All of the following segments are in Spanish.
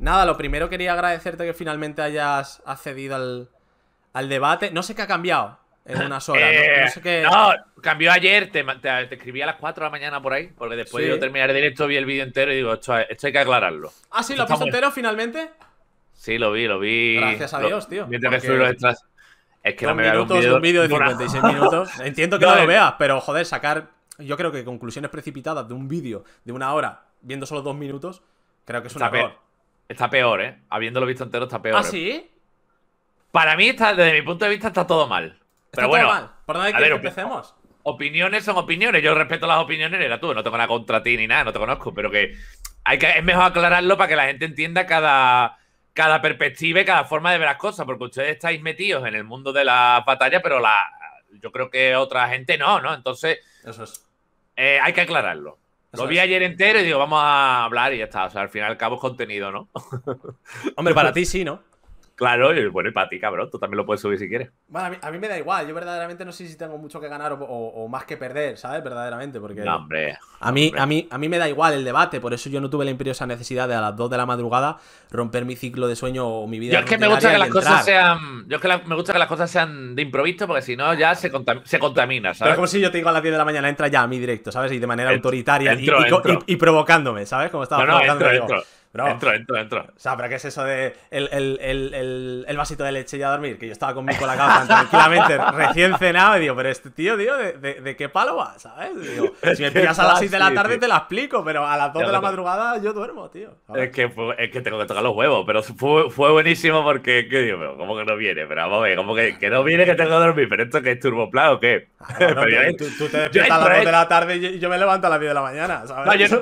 nada, lo primero quería agradecerte que finalmente hayas accedido al, debate. No sé qué ha cambiado en unas horas. no, eh, cambió ayer, te, escribí a las 4 de la mañana por ahí, porque después de terminar el directo vi el vídeo entero y digo, esto, hay que aclararlo. Ah, sí, lo has entero finalmente. Sí, lo vi, lo vi. Gracias a Dios, tío. Mientras los Es que no me minutos, un un vídeo de 56 minutos. Entiendo que no lo eh. veas, pero joder, sacar. Yo creo que conclusiones precipitadas de un vídeo de una hora, viendo solo dos minutos, Creo que es una está Peor. Está peor, ¿eh? Habiéndolo visto entero está peor. ¿Ah, sí? Para mí, está, desde mi punto de vista, está todo mal. Pero bueno, ¿Por dónde empecemos? Opiniones son opiniones. Yo respeto las opiniones, era tú. No tengo nada contra ti ni nada, no te conozco. Pero que, hay que es mejor aclararlo para que la gente entienda cada, cada perspectiva y cada forma de ver las cosas. Porque ustedes estáis metidos en el mundo de la batalla, pero la, yo creo que otra gente no, ¿no? Entonces, Eso es. Eh, hay que aclararlo. Lo vi ayer entero y digo, vamos a hablar y ya está. O sea, al final al cabo es contenido, ¿no? Hombre, para ti sí, ¿no? Claro, y bueno, y para cabrón, tú también lo puedes subir si quieres. Bueno, a mí, me da igual, yo verdaderamente no sé si tengo mucho que ganar o, más que perder, ¿sabes? Verdaderamente, porque... hombre. A mí, A, mí, a mí me da igual el debate, por eso yo no tuve la imperiosa necesidad de a las 2 de la madrugada romper mi ciclo de sueño o mi vida. Yo es que me gusta que las cosas sean... Yo es que me gusta que las cosas sean de improviso, porque si no ya se, se contamina, ¿sabes? Pero como si yo te digo a las 10 de la mañana, entra ya a mi directo, ¿sabes? Y de manera autoritaria y, provocándome, ¿sabes? Como estaba no, no, entro, Entro, entra, entra, entra. O sea, pero ¿qué es eso de el, el, el, vasito de leche y a dormir? Que yo estaba con la cama tranquilamente, recién cenado, y digo, pero este tío, tío, ¿de, de, qué palo va? ¿Sabes? si me pillas a las 6 de la tarde te la explico, pero a las 2 de la madrugada yo duermo, tío. Es que, es que tengo que tocar los huevos, pero fue, buenísimo porque, qué digo, pero ¿cómo que no viene? Pero vamos a ver, ¿cómo que, que no viene que tengo que dormir? ¿Pero esto que es turboplá o qué? Ah, tú, te despiertas a las 2 de la tarde y yo me levanto a las 10 de la mañana, ¿sabes? No,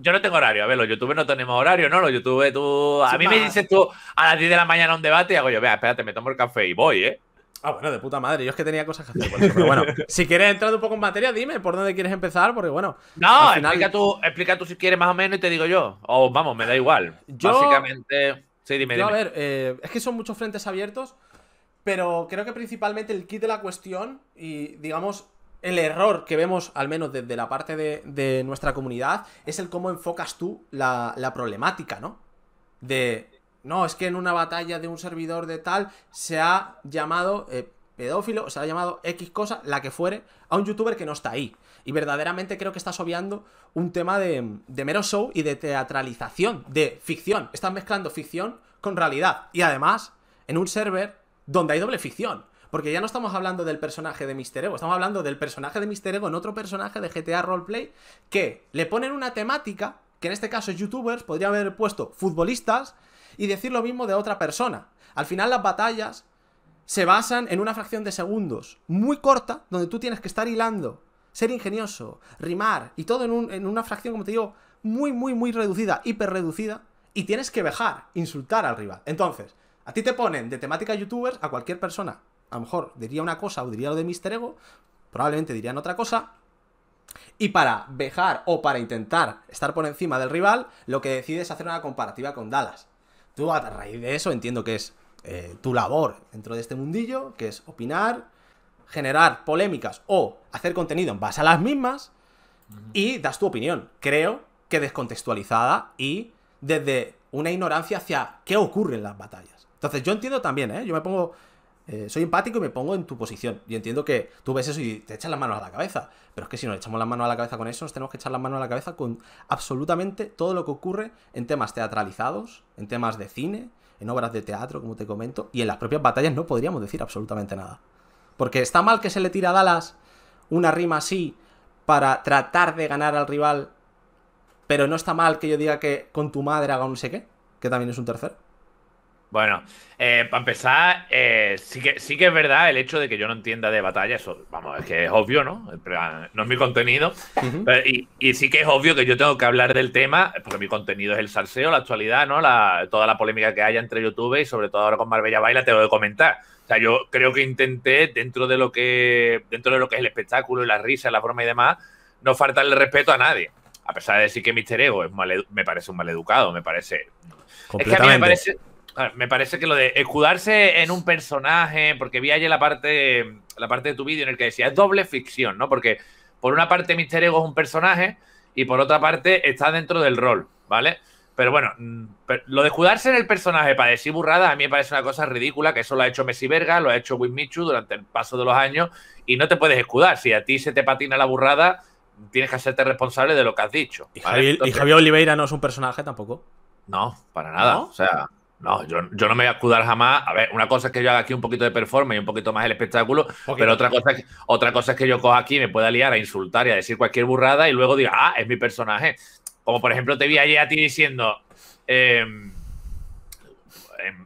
yo, no, tengo horario, a ver, los youtubers no tenemos horario ¿no? Los YouTube, tú. A mí me dices tú a las 10 de la mañana un debate y hago yo, vea, espérate, me tomo el café y voy, ¿eh? Ah, bueno, de puta madre. Yo es que tenía cosas que hacer. bueno, si quieres entrar un poco en materia, dime por dónde quieres empezar, porque bueno. No, final... explica, tú, explica tú si quieres más o menos y te digo yo. O vamos, me da igual. Básicamente. Sí, dime, a ver, eh, es que son muchos frentes abiertos, pero creo que principalmente el kit de la cuestión y, digamos, el error que vemos, al menos desde la parte de, nuestra comunidad, es el cómo enfocas tú la, problemática, ¿no? De, no, es que en una batalla de un servidor de tal se ha llamado pedófilo, eh, pedófilo, se ha llamado X cosa, la que fuere, a un youtuber que no está ahí. Y verdaderamente creo que estás obviando un tema de, de mero show y de teatralización, de ficción. Estás mezclando ficción con realidad. Y además, en un server donde hay doble ficción. Porque ya no estamos hablando del personaje de Mister Ego, estamos hablando del personaje de Mister Ego en otro personaje de GTA Roleplay que le ponen una temática, que en este caso youtubers, podría haber puesto futbolistas y decir lo mismo de otra persona. Al final las batallas se basan en una fracción de segundos muy corta, donde tú tienes que estar hilando, ser ingenioso, rimar y todo en, una fracción, como te digo, muy, muy, muy reducida, hiper reducida, y tienes que vejar, insultar al rival. Entonces, a ti te ponen de temática youtubers a cualquier persona a lo mejor diría una cosa o diría lo de Mister Ego, probablemente dirían otra cosa. Y para vejar o para intentar estar por encima del rival, lo que decides es hacer una comparativa con Dallas. Tú a raíz de eso entiendo que es eh, tu labor dentro de este mundillo, que es opinar, generar polémicas o hacer contenido en base a las mismas y das tu opinión. Creo que descontextualizada y desde una ignorancia hacia qué ocurre en las batallas. Entonces yo entiendo también, ¿eh? yo me pongo eh, soy empático y me pongo en tu posición. Y entiendo que tú ves eso y te echas las manos a la cabeza. Pero es que si nos echamos las manos a la cabeza con eso, nos tenemos que echar las manos a la cabeza con absolutamente todo lo que ocurre en temas teatralizados, en temas de cine, en obras de teatro, como te comento, y en las propias batallas no podríamos decir absolutamente nada. Porque está mal que se le tira a Dallas una rima así para tratar de ganar al rival, pero no está mal que yo diga que con tu madre haga un sé qué, que también es un tercero. Bueno, eh, para empezar, eh, sí, que, sí que es verdad el hecho de que yo no entienda de batalla, eso, vamos, es que es obvio, ¿no? No es mi contenido. y, sí que es obvio que yo tengo que hablar del tema, porque mi contenido es el salseo, la actualidad, ¿no? La, toda la polémica que haya entre YouTube y sobre todo ahora con Marbella Baila te tengo que comentar. O sea, yo creo que intenté, dentro de lo que, dentro de lo que es el espectáculo y la risa, la broma y demás, no faltarle respeto a nadie. A pesar de decir que Mister Ego es me parece un maleducado, me parece... Es que a mí me parece me parece que lo de escudarse en un personaje, porque vi ayer la parte, la parte de tu vídeo en el que decía, es doble ficción, ¿no? Porque por una parte Mister Ego es un personaje y por otra parte está dentro del rol, ¿vale? Pero bueno, mm, lo de escudarse en el personaje para decir burrada a mí me parece una cosa ridícula, que eso lo ha hecho Messi Verga, lo ha hecho Michu durante el paso de los años y no te puedes escudar. Si a ti se te patina la burrada, tienes que hacerte responsable de lo que has dicho. Y, Javier, Oliveira no es un personaje tampoco. No, para nada. O sea, no, yo, no me voy a escudar jamás. A ver, una cosa es que yo haga aquí un poquito de performance y un poquito más el espectáculo, pero otra cosa, es, otra cosa es que yo coja aquí y me pueda liar a insultar y a decir cualquier burrada y luego diga, ah, es mi personaje. Como por ejemplo te vi ayer a ti diciendo em,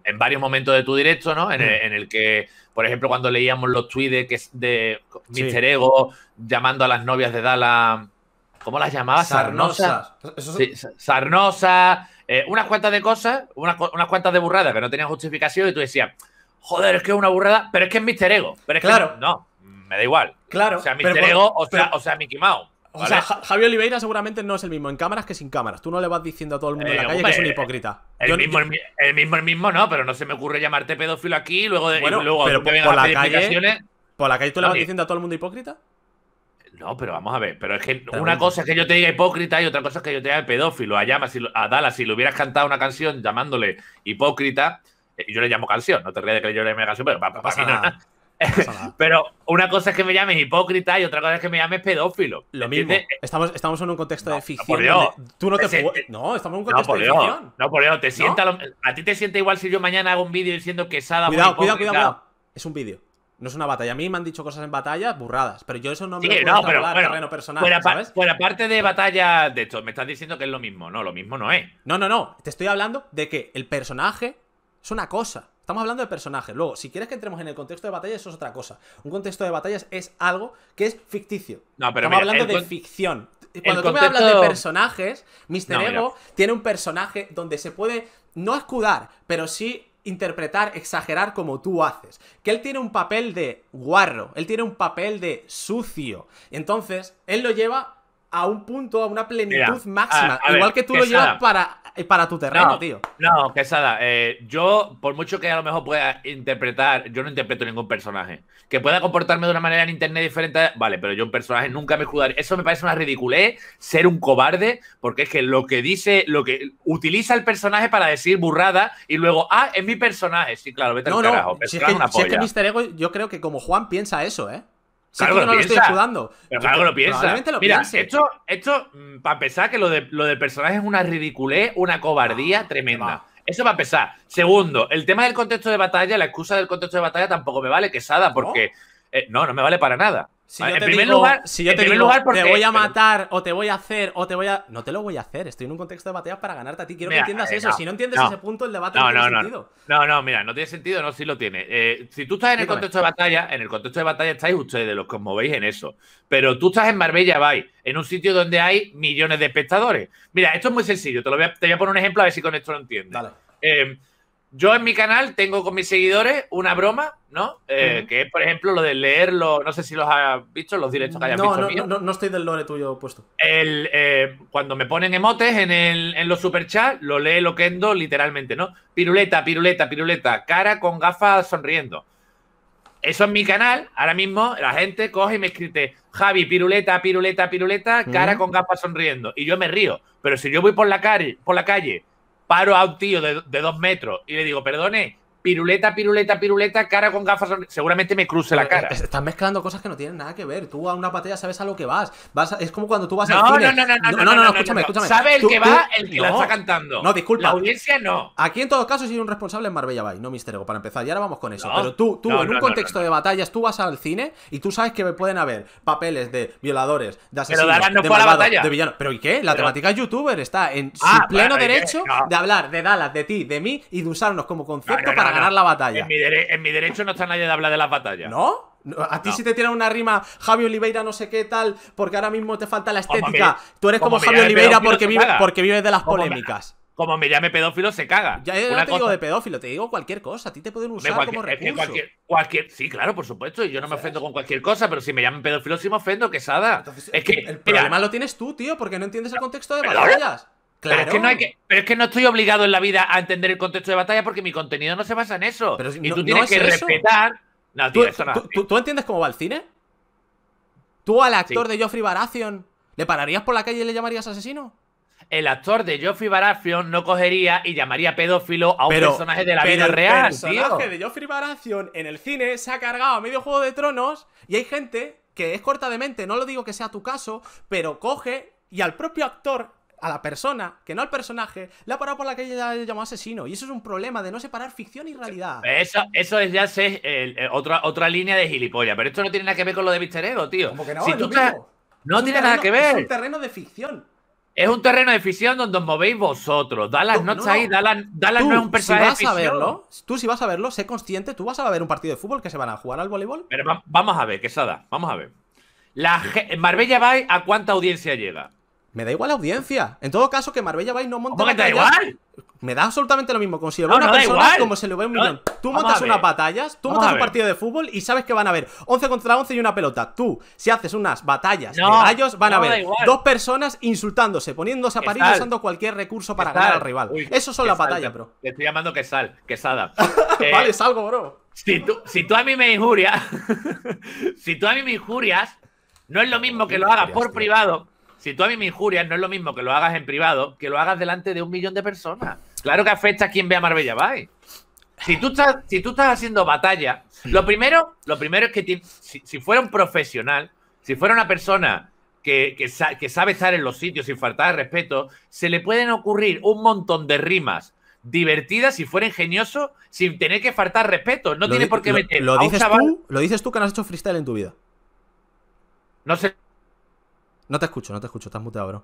en, varios momentos de tu directo, ¿no? Mm. En, el, que, por ejemplo, cuando leíamos los tweets de, de Ego llamando a las novias de Dala ¿Cómo las llamabas? Sarnosa. sarnosa eh, unas cuantas de cosas, unas, cuantas de burradas que no tenían justificación y tú decías, joder, es que es una burrada, pero es que es Mr. Ego. Pero es claro. Que no, mm, me da igual. Claro. O sea, Mr. Ego o, sea, Mickey Mouse. O sea, Javier Oliveira seguramente no es el mismo en cámaras que sin cámaras. Tú no le vas diciendo a todo el mundo en la eh, calle que es un hipócrita. El, mismo, El, mismo, no, pero no se me ocurre llamarte pedófilo aquí luego y luego por, la calle, ¿Por la calle tú le vas diciendo a todo el mundo hipócrita? No, pero vamos a ver, pero es que una cosa es que yo te diga hipócrita y otra cosa es que yo te diga pedófilo. A, Llama, a Dallas, si le hubieras cantado una canción llamándole hipócrita, eh, yo le llamo canción, no te rías de que le llame canción, pero para, nada. pero una cosa es que me llames hipócrita y otra cosa es que me llames pedófilo. Lo mismo. Eh, estamos, estamos en un contexto de ficción. No, por Dios. Tú no te, No, estamos en un contexto no, de ficción. No, por Dios, te sienta a ti te sienta igual si yo mañana hago un vídeo diciendo que Sada cuidado, cuidado, cuidado, cuidado, Es un vídeo. No es una batalla. A mí me han dicho cosas en batalla burradas, pero yo eso no me lo no, pero, bueno, terreno personal, fuera, ¿sabes? fuera, parte de batalla de hecho, me estás diciendo que es lo mismo. No, lo mismo no es. No, no, no. Te estoy hablando de que el personaje es una cosa. Estamos hablando de personaje. Luego, si quieres que entremos en el contexto de batalla, eso es otra cosa. Un contexto de batallas es algo que es ficticio. No, pero Estamos hablando de ficción. Cuando tú me hablas de personajes, Mr. Ego tiene un personaje donde se puede no escudar, pero sí interpretar, exagerar como tú haces. Que él tiene un papel de guarro, él tiene un papel de sucio. Entonces, él lo lleva a un punto, a una plenitud máxima. igual que tú lo llevas para es para tu terreno, tío. No, Quesada, eh, yo, por mucho que a lo mejor pueda interpretar, yo no interpreto ningún personaje. Que pueda comportarme de una manera en internet diferente, vale, pero yo un personaje nunca me escudaré. Eso me parece una ridiculez, ser un cobarde, porque es que lo que dice, lo que utiliza el personaje para decir burrada y luego, ah, es mi personaje. Sí, claro, vete al no, carajo. Si es, que, una es que Mister Ego, yo creo que como Juan piensa eso, ¿eh? Si no lo estoy ayudando claro que lo piensa. esto, esto mm, para pesar que lo de, del personaje es una ridiculez, una cobardía ah, tremenda. Eso va a pesar. Segundo, el tema del contexto de batalla, la excusa del contexto de batalla tampoco me vale, quesada, porque. Eh, no, no me vale para nada. Si yo en te primer lugar, si yo te voy a eh, matar o te voy a hacer o te voy a... No te lo voy a hacer, estoy en un contexto de batalla para ganarte a ti. Quiero que entiendas eh, eso. si no entiendes ese punto, el debate no, tiene sentido. No, no, mira, no tiene sentido, no, sí lo tiene. Eh, si tú estás en el contexto de batalla, en el contexto de batalla estáis ustedes los que os movéis en eso. Pero tú estás en Marbella vais, en un sitio donde hay millones de espectadores. Mira, esto es muy sencillo, te, voy, a, te voy poner un ejemplo a ver si con esto lo entiendes. Dale. Em, yo en mi canal tengo con mis seguidores una broma, ¿no? Eh, que es, por ejemplo, lo de leerlo. No sé si los has visto, los directos que hayas no, visto. No, no, estoy del lore tuyo puesto. El, eh, cuando me ponen emotes en, el, en los superchats, lo lee Loquendo literalmente, ¿no? Piruleta, piruleta, piruleta. Cara con gafas sonriendo. Eso en mi canal, ahora mismo la gente coge y me escribe Javi, piruleta, piruleta, piruleta, cara con gafas sonriendo. Y yo me río. Pero si yo voy por la, calle, por la calle paro a un tío de, de dos metros y le digo, perdone, piruleta, piruleta, piruleta, cara con gafas, seguramente me cruce la eh, cara. Estás mezclando cosas que no tienen nada que ver. Tú a una batalla sabes a lo que vas. es como cuando tú vas al cine. No, no, no, no, no, no, escúchame, escúchame. Sabe el que va, el que la está cantando. No, disculpa. La audiencia no. Aquí en todo caso soy un responsable en Marbella Bay, no Mister para empezar. Y ahora vamos con eso. Pero tú, tú en un contexto de batallas, tú vas al cine y tú sabes que pueden haber papeles de violadores, de asesinos, de de villanos. ¿Pero y qué? La temática youtuber está en ah, su pleno derecho de hablar de Dallas, de ti, de mí y de usarnos como concepto para ganar la batalla. En mi, derecho no está nadie de hablar de las batallas. ¿No? A ti si te tiran una rima Javi Oliveira no sé qué tal, porque ahora mismo te falta la estética. Tú eres como, Javi Oliveira porque, vives, porque vives de las polémicas. como me llame pedófilo se caga. Ya no te digo de pedófilo, te digo cualquier cosa. A ti te pueden usar como recurso. cualquier, sí, claro, por supuesto. Y yo no me ofendo con cualquier cosa, pero si me llaman pedófilo sí me ofendo, quesada. es que, el problema lo tienes tú, tío, porque no entiendes el contexto de batallas. Claro. Pero es, que no estoy obligado en la vida a entender el contexto de batalla porque mi contenido no se basa en eso. y tú tienes que respetar. No, ¿Tú, entiendes cómo va el cine? ¿Tú al actor de Geoffrey Baratheon le pararías por la calle y le llamarías asesino? El actor de Geoffrey Baratheon no cogería y llamaría pedófilo a un personaje de la vida real, El personaje de Geoffrey Baratheon en el cine se ha cargado a medio Juego de Tronos y hay gente que es corta de mente, no lo digo que sea tu caso, pero coge y al propio actor a la persona, que no al personaje, la ha parado por la que ella llamó asesino. Y eso es un problema de no separar ficción y realidad. Eso, eso es ya eh, eh, otra, otra línea de gilipollas. Pero esto no tiene nada que ver con lo de Ego, tío. Como que no, si tú no tiene nada que ver. Es un terreno de ficción. Es un terreno de ficción donde os movéis vosotros. Dalas no, está ahí, Dallas, no es un personaje si vas A verlo, tú si vas a verlo, sé consciente, tú vas a ver un partido de fútbol que se van a jugar al voleibol. Pero vamos a ver, Quesada, vamos a ver. La, Marbella Bay, ¿a cuánta audiencia llega? Me da igual la audiencia. En todo caso, que Marbella Vice no monte. ¿Cómo da igual? Me da absolutamente lo mismo. Como si le no, una persona, como se si le ve un millón. tú montas unas batallas, tú montas un partido de fútbol y sabes que van a haber 11 contra 11 y una pelota. Tú, si haces unas batallas de van a haber dos personas insultándose, poniéndose a parir, usando cualquier recurso para ganar al rival. Eso son las batallas, bro. Te estoy llamando que sal, que vale, eh, salgo, bro. Si tú, si tú a mí me injurias, si tú a mí me injurias, no es lo mismo que lo hagas por privado si tú a mí me injurias, no es lo mismo que lo hagas en privado que lo hagas delante de un millón de personas. Claro que afecta a quien a Marbella Bay. Si tú estás, si tú estás haciendo batalla, lo primero, lo primero es que si, fuera un profesional, si fuera una persona que, que, sabe estar en los sitios sin faltar de respeto, se le pueden ocurrir un montón de rimas divertidas si fuera ingenioso sin tener que faltar respeto. No tiene por qué meter. Lo, dices tú, ¿Lo dices tú que no has hecho freestyle en tu vida? No sé no te escucho, no te escucho, estás muteado, bro.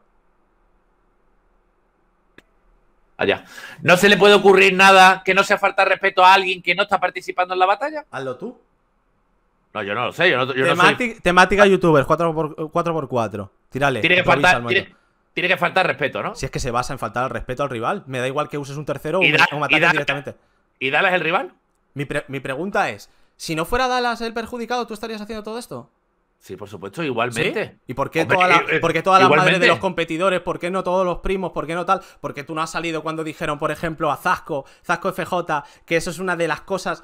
Allá. No se le puede ocurrir nada que no sea falta de respeto a alguien que no está participando en la batalla. Hazlo tú. No, yo no lo sé. Temática, no youtuber, 4x4. Tírale. Tiene que, faltar, tiene, que, faltar, respeto, ¿no? Si es que se basa en faltar el respeto al rival. Me da igual que uses un tercero y o, da, directamente. ¿Y Dallas el rival? mi pregunta es: si no fuera Dallas el perjudicado, ¿tú estarías haciendo todo esto? Sí, por supuesto, igualmente. ¿Y por qué toda la, eh, eh, todas las madres de los competidores? ¿Por qué no todos los primos? ¿Por qué no tal? Porque tú no has salido cuando dijeron, por ejemplo, a Zasco, Zasco FJ, que eso es una de las cosas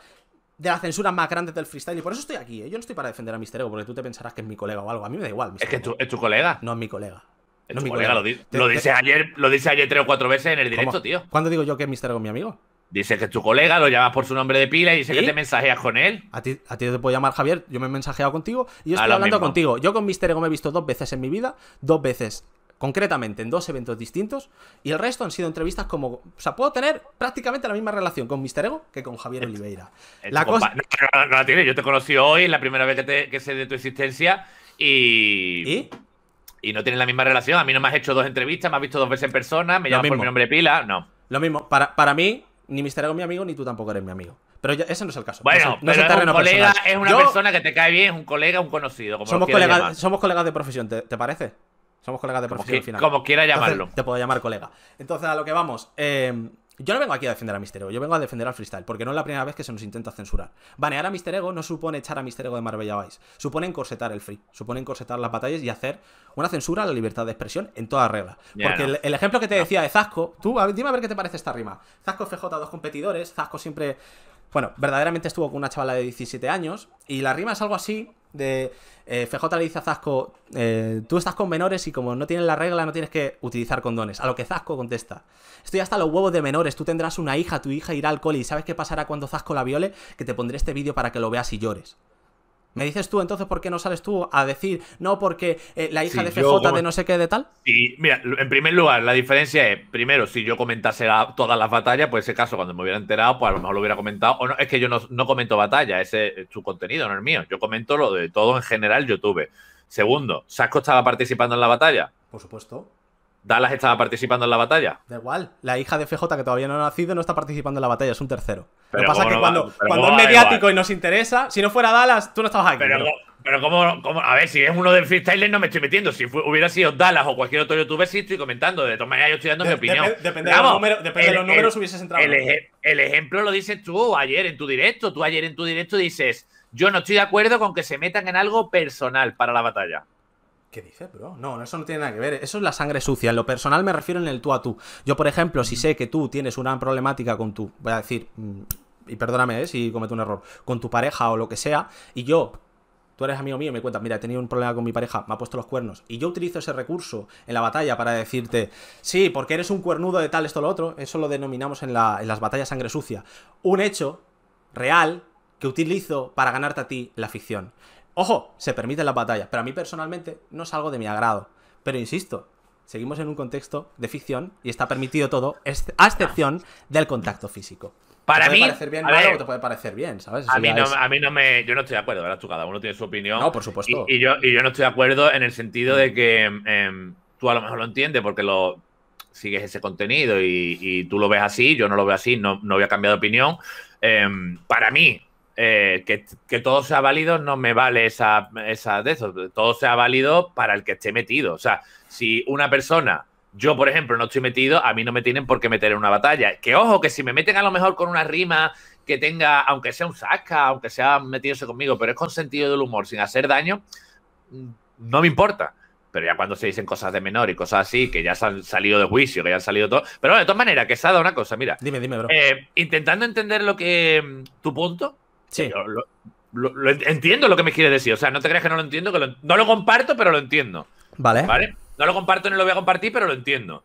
de las censuras más grandes del freestyle. Y por eso estoy aquí. ¿eh? Yo no estoy para defender a Mister Ego, porque tú te pensarás que es mi colega o algo. A mí me da igual. es que es tu colega. No es mi colega. no mi colega, Lo, lo, dice ayer, lo dice ayer tres o cuatro veces en el directo, tío. ¿Cuándo digo yo que es Mister Ego mi amigo? Dice que tu colega lo llamas por su nombre de pila y dice que te mensajeas con él. A ti, a ti te puedo llamar Javier, yo me he mensajeado contigo y yo ah, estoy hablando contigo. Yo con Mister Ego me he visto dos veces en mi vida, dos veces concretamente en dos eventos distintos y el resto han sido entrevistas como... O sea, puedo tener prácticamente la misma relación con Mister Ego que con Javier Oliveira. La cosa... no, la tiene, yo te conocí hoy, la primera vez que, sé de tu existencia y... ¿Y? Y no tienes la misma relación, a mí no me has hecho dos entrevistas, me has visto dos veces en persona, me llamas por mi nombre de pila, no. Lo mismo, para, para mí, ni Mister Ego mi amigo, ni tú tampoco eres mi amigo. Pero ese no es el caso. Bueno, no es, pero es un colega, es una persona que te cae bien, es un colega, un conocido. Como somos, somos colegas de profesión, ¿te, parece? Somos colegas de profesión al final. Como quiera llamarlo. te puedo llamar colega. Entonces, a lo que vamos. Eh, yo no vengo aquí a defender a Mister Ego, yo vengo a defender al freestyle, porque no es la primera vez que se nos intenta censurar. Banear a Mister Ego no supone echar a Mister Ego de Marbella Vice, supone encorsetar el free, supone encorsetar las batallas y hacer una censura a la libertad de expresión en toda regla. porque el, ejemplo que te decía de Zasco, tú dime a ver qué te parece esta rima. Zasco FJ, dos competidores, Zasco siempre bueno, verdaderamente estuvo con una chavala de 17 años y la rima es algo así de eh, FJ le dice a Zasco, eh, tú estás con menores y como no tienes la regla no tienes que utilizar condones. A lo que Zasco contesta, estoy hasta los huevos de menores, tú tendrás una hija, tu hija irá al cole y ¿sabes qué pasará cuando Zasco la viole? Que te pondré este vídeo para que lo veas y llores. ¿Me dices tú entonces por qué no sales tú a decir no porque eh, la hija de FJ de no sé qué de tal? Sí, mira, en primer lugar, la diferencia es, primero, si yo comentase todas las batallas, pues ese caso, cuando me hubiera enterado, pues a lo mejor lo hubiera comentado. O no, es que yo no, comento batalla, ese es su contenido, no es mío. Yo comento lo de todo en general YouTube. Segundo, ¿Sasco estaba participando en la batalla? Por supuesto. ¿Dallas estaba participando en la batalla? Da igual, la hija de FJ que todavía no ha nacido no está participando en la batalla, es un tercero lo que pasa cuando, que cuando es mediático y nos interesa, si no fuera Dallas, tú no estabas aquí. Pero, como, a ver, si es uno del freestyle no me estoy metiendo. Si hubiera sido Dallas o cualquier otro youtuber, sí estoy comentando. De todas maneras, yo estoy dando mi opinión. depende, de los números, depende hubieses entrado. El, ejemplo lo dices tú ayer en tu directo. Tú ayer en tu directo dices, yo no estoy de acuerdo con que se metan en algo personal para la batalla. ¿Qué dices, bro? No, eso no tiene nada que ver. Eso es la sangre sucia. En lo personal me refiero en el tú a tú. Yo, por ejemplo, si mm. sé que tú tienes una problemática con tú, voy a decir, mm, y perdóname eh, si cometo un error, con tu pareja o lo que sea, y yo tú eres amigo mío me cuentas, mira, he tenido un problema con mi pareja, me ha puesto los cuernos, y yo utilizo ese recurso en la batalla para decirte, sí, porque eres un cuernudo de tal, esto, lo otro, eso lo denominamos en, la, en las batallas sangre sucia, un hecho real que utilizo para ganarte a ti la ficción. Ojo, se en las batallas, pero a mí personalmente no es algo de mi agrado. Pero insisto, seguimos en un contexto de ficción y está permitido todo, a excepción del contacto físico. Para mí. te puede parecer bien, a mí, no, me. Yo no estoy de acuerdo, Tú cada uno tiene su opinión. por supuesto. Y, yo, y yo no estoy de acuerdo en el sentido de que em, em, tú a lo mejor lo entiendes porque lo sigues ese contenido y, tú lo ves así, yo no lo veo así, no, no voy a cambiar de opinión. Em, para mí, eh, que, que, todo sea válido no me vale esa, esa de eso. Todo sea válido para el que esté metido. O sea, si una persona yo, por ejemplo, no estoy metido, a mí no me tienen por qué meter en una batalla. Que ojo, que si me meten a lo mejor con una rima que tenga, aunque sea un sasca aunque sea metiéndose conmigo, pero es con sentido del humor, sin hacer daño, mm, no me importa. Pero ya cuando se dicen cosas de menor y cosas así, que ya se han salido de juicio, que ya han salido todo. Pero bueno, de todas maneras, que se ha dado una cosa, mira. Dime, dime, bro. Eh, intentando entender lo que. Mm, tu punto. Sí. entiendo lo que me quieres decir. O sea, no te creas que no lo entiendo, que no lo comparto, pero lo entiendo. Vale. Vale. No lo comparto ni lo voy a compartir, pero lo entiendo.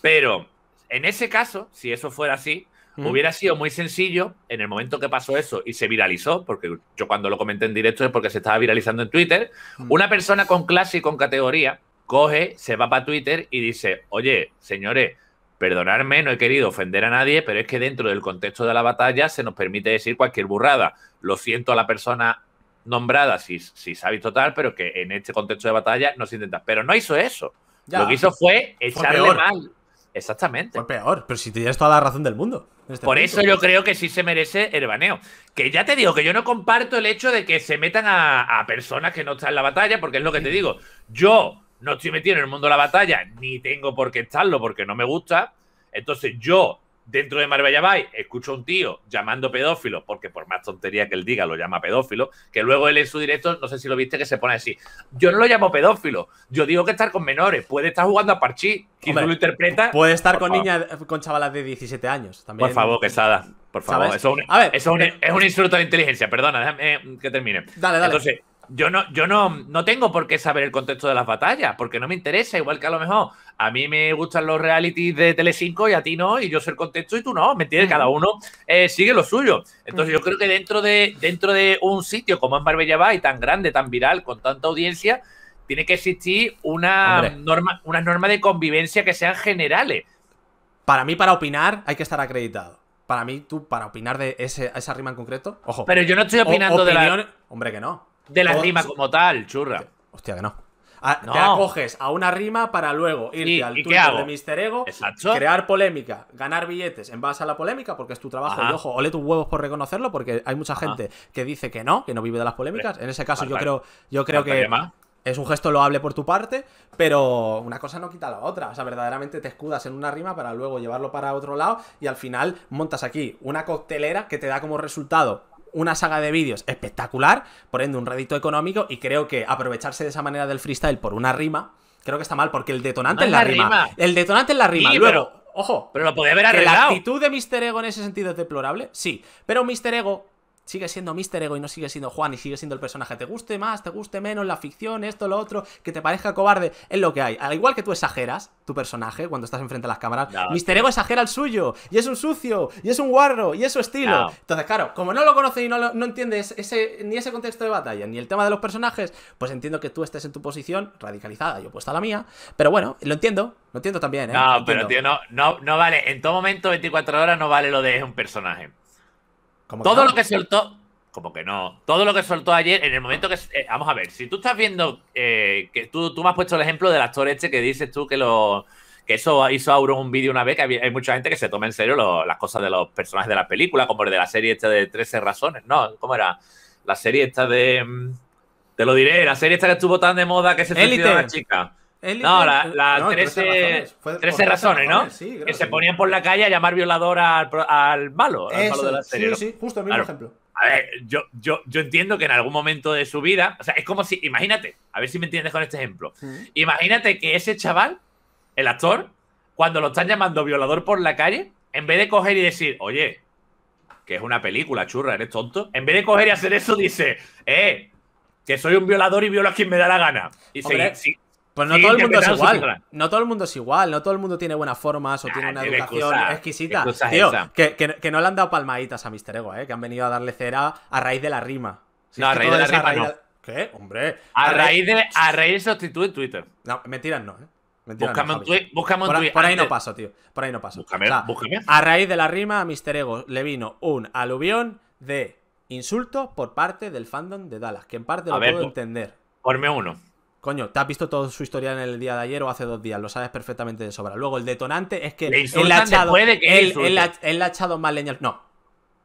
Pero en ese caso, si eso fuera así, hubiera sido muy sencillo en el momento que pasó eso y se viralizó, porque yo cuando lo comenté en directo es porque se estaba viralizando en Twitter, una persona con clase y con categoría coge, se va para Twitter y dice, oye, señores, perdonadme, no he querido ofender a nadie, pero es que dentro del contexto de la batalla se nos permite decir cualquier burrada. Lo siento a la persona nombrada si, si total, pero que en este contexto de batalla no se intenta. Pero no hizo eso. Lo que hizo fue echarle mal. Exactamente. Fue peor, pero si tienes toda la razón del mundo. Este por eso yo creo que sí se merece el baneo. Que ya te digo que yo no comparto el hecho de que se metan a, a personas que no están en la batalla, porque es lo que te digo. Yo no estoy metido en el mundo de la batalla, ni tengo por qué estarlo porque no me gusta. Entonces yo dentro de Marbella Bay escucho a un tío llamando pedófilo, porque por más tontería que él diga, lo llama pedófilo, que luego él en su directo, no sé si lo viste, que se pone así. Yo no lo llamo pedófilo, yo digo que estar con menores, puede estar jugando a parchís, y no lo interpreta... Puede estar con niñas, eh, con chavalas de 17 años también. Por favor, Quesada, por favor. Eso, es un, a ver, eh, es, un, insulto de inteligencia, perdona, déjame mm, que termine. Dale, dale. Entonces, yo no, yo no, no tengo por qué saber el contexto de las batallas, porque no me interesa, igual que a lo mejor a mí me gustan los realities de Telecinco y a ti no, y yo sé el contexto y tú no, ¿me entiendes? Cada uno eh, sigue lo suyo. Entonces yo creo que dentro de, dentro de un sitio como es Marbella Bay, tan grande, tan viral, con tanta audiencia, tiene que existir una norma, unas normas de convivencia que sean generales. Para mí, para opinar, hay que estar acreditado. Para mí, tú, para opinar de ese, esa rima en concreto, ojo. Pero yo no estoy opinando de la... Hombre, que no de la rima como tal, churra. Hostia, que no. Ah, te coges a una rima para luego irte al turno de Mister Ego, crear polémica, ganar billetes en base a la polémica, porque es tu trabajo. Y ojo, ole tus huevos por reconocerlo, porque hay mucha gente que dice que no, que no vive de las polémicas. En ese caso, yo creo, yo creo que. Es un gesto loable por tu parte, pero una cosa no quita la otra. O sea, verdaderamente te escudas en una rima para luego llevarlo para otro lado y al final montas aquí una coctelera que te da como resultado una saga de vídeos espectacular, por ende un rédito económico, y creo que aprovecharse de esa manera del freestyle por una rima, creo que está mal, porque el detonante es la, rima. El detonante es la rima. Luego, ojo. Pero lo podía haber arreglado. la actitud de Mr. Ego en ese sentido es deplorable, sí. Pero Mr. Ego sigue siendo Mr. Ego y no sigue siendo Juan y sigue siendo el personaje. Te guste más, te guste menos, la ficción, esto, lo otro, que te parezca cobarde, es lo que hay. Al igual que tú exageras tu personaje cuando estás enfrente a las cámaras, Mister Mr. Ego exagera el suyo, y es un sucio, y es un guarro, y es su estilo. Entonces, claro, como no lo conoces y no, entiendes ese, ni ese contexto de batalla, ni el tema de los personajes, pues entiendo que tú estés en tu posición radicalizada y opuesta a la mía. Pero bueno, lo entiendo, lo entiendo también, ¿eh? No, pero tío, no, no, no vale. En todo momento, 24 horas no vale lo de un personaje. Todo lo que soltó. Como que no. Todo lo que soltó ayer, en el momento que. Eh, vamos a ver, si tú estás viendo. Eh, que tú, tú me has puesto el ejemplo del actor este que dices tú que lo que eso hizo Auron un vídeo una vez, que hay mucha gente que se toma en serio las cosas de los personajes de la película, como el de la serie esta de 13 razones, ¿no? ¿Cómo era? La serie esta de... Mm, te lo diré, la serie esta que estuvo tan de moda que se suicidó la chica no, las la 13, eh, razones, ¿no? Sí, que se ponían por la calle a llamar violador al, malo, al malo de la Sí, sí, justo el mismo ejemplo. A ver, yo, yo, entiendo que en algún momento de su vida, o sea, es como si, imagínate, a ver si me entiendes con este ejemplo. Imagínate que ese chaval, el actor, cuando lo están llamando violador por la calle, en vez de coger y decir, oye, que es una película, churra, eres tonto, en vez de coger y hacer eso, dice, eh, que soy un violador y violo a quien me da la gana. Y Hombre, pues no todo el mundo es igual. No todo el mundo es igual. No todo el mundo tiene buenas formas o ah, tiene una educación exquisita. Tío, que, no le han dado palmaditas a Mister Ego, ¿eh? Que han venido a darle cera a raíz de la rima. no, a raíz de la rima ¿Qué? Hombre. A, raíz, de a raíz sustituir Twitter. No, mentiras no, ¿eh? búscame, no, un por, ahí no paso, tío. Por ahí no paso. Búscame, A raíz de la rima, a Mister Ego le vino un aluvión de insultos por parte del fandom de Dallas, que en parte lo puedo entender. Ponme uno. Coño, te has visto toda su historia en el día de ayer o hace dos días, lo sabes perfectamente de sobra. Luego, el detonante es que él ha echado. Él ha echado más leña. No.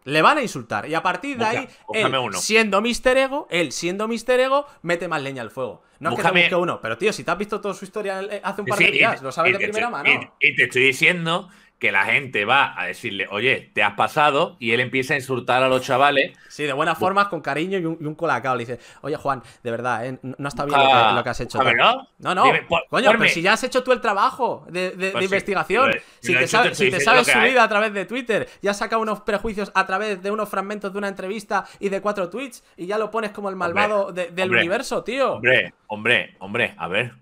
Le van a insultar. Y a partir de ahí, él, uno. siendo Mister Ego, él siendo Mister Ego, mete más leña al fuego. No es que te uno, pero tío, si te has visto toda su historia eh, hace un par de días, lo sabes de primera mano. Y, te estoy diciendo que la gente va a decirle, oye, te has pasado, y él empieza a insultar a los chavales. Sí, de buenas formas, con cariño y un, colacao. Le dice, oye, Juan, de verdad, ¿eh? no está bien lo, que, ah, has hecho. ¿no? No, no. coño, pero si ya has hecho tú el trabajo de, investigación, si, te, sabes, su vida a través de Twitter, ya has unos prejuicios a través de unos fragmentos de una entrevista y de cuatro tweets, y ya lo pones como el malvado del universo, tío. Hombre, hombre, hombre, a ver.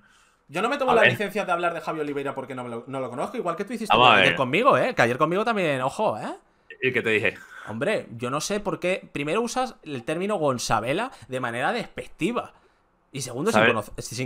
Yo no me tomo la licencia de hablar de Javier Oliveira porque no, lo, conozco, igual que tú hiciste ayer conmigo, ¿eh? Que ayer conmigo también, ojo, ¿eh? ¿Y qué te dije? Hombre, yo no sé por qué. Primero usas el término Gonzabela de manera despectiva. Y segundo,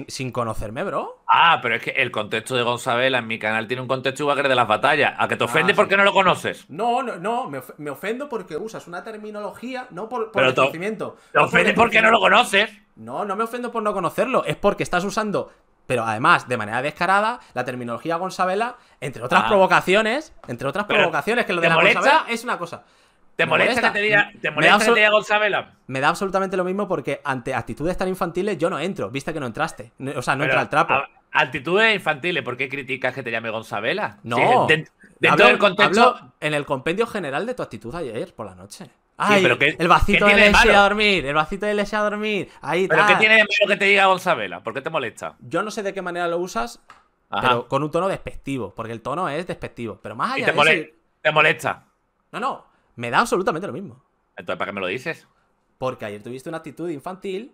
sin, conocerme, bro. Ah, pero es que el contexto de Gonzabela en mi canal tiene un contexto igual que de las batallas. ¿A que te ah, ofende porque no lo conoces? No, no, no. Me, ofendo porque usas una terminología, no por, el conocimiento. Te, ofendes ofende porque no lo conoces. No, no me ofendo por no conocerlo. Es porque estás usando pero además, de manera descarada, la terminología Gonzabela, entre otras ah. provocaciones, entre otras provocaciones, que lo de la es una cosa. ¿Te molesta, que te diga, que te diga Gonzabela? Me da absolutamente lo mismo porque ante actitudes tan infantiles yo no entro, viste que no entraste. o sea, no entra al trapo. actitudes infantiles, ¿por qué criticas que te llame Gonzabela? No. dentro, contexto. en el compendio general de tu actitud ayer por la noche. Ay, el vacito de leche a dormir, el vacito de leche a dormir. Ahí, pero ¿qué tiene de malo que te diga Gonzabela? ¿Por qué te molesta? Yo no sé de qué manera lo usas, pero con un tono despectivo, porque el tono es despectivo. Pero más allá te molesta? No, no, me da absolutamente lo mismo. Entonces, ¿para qué me lo dices? Porque ayer tuviste una actitud infantil.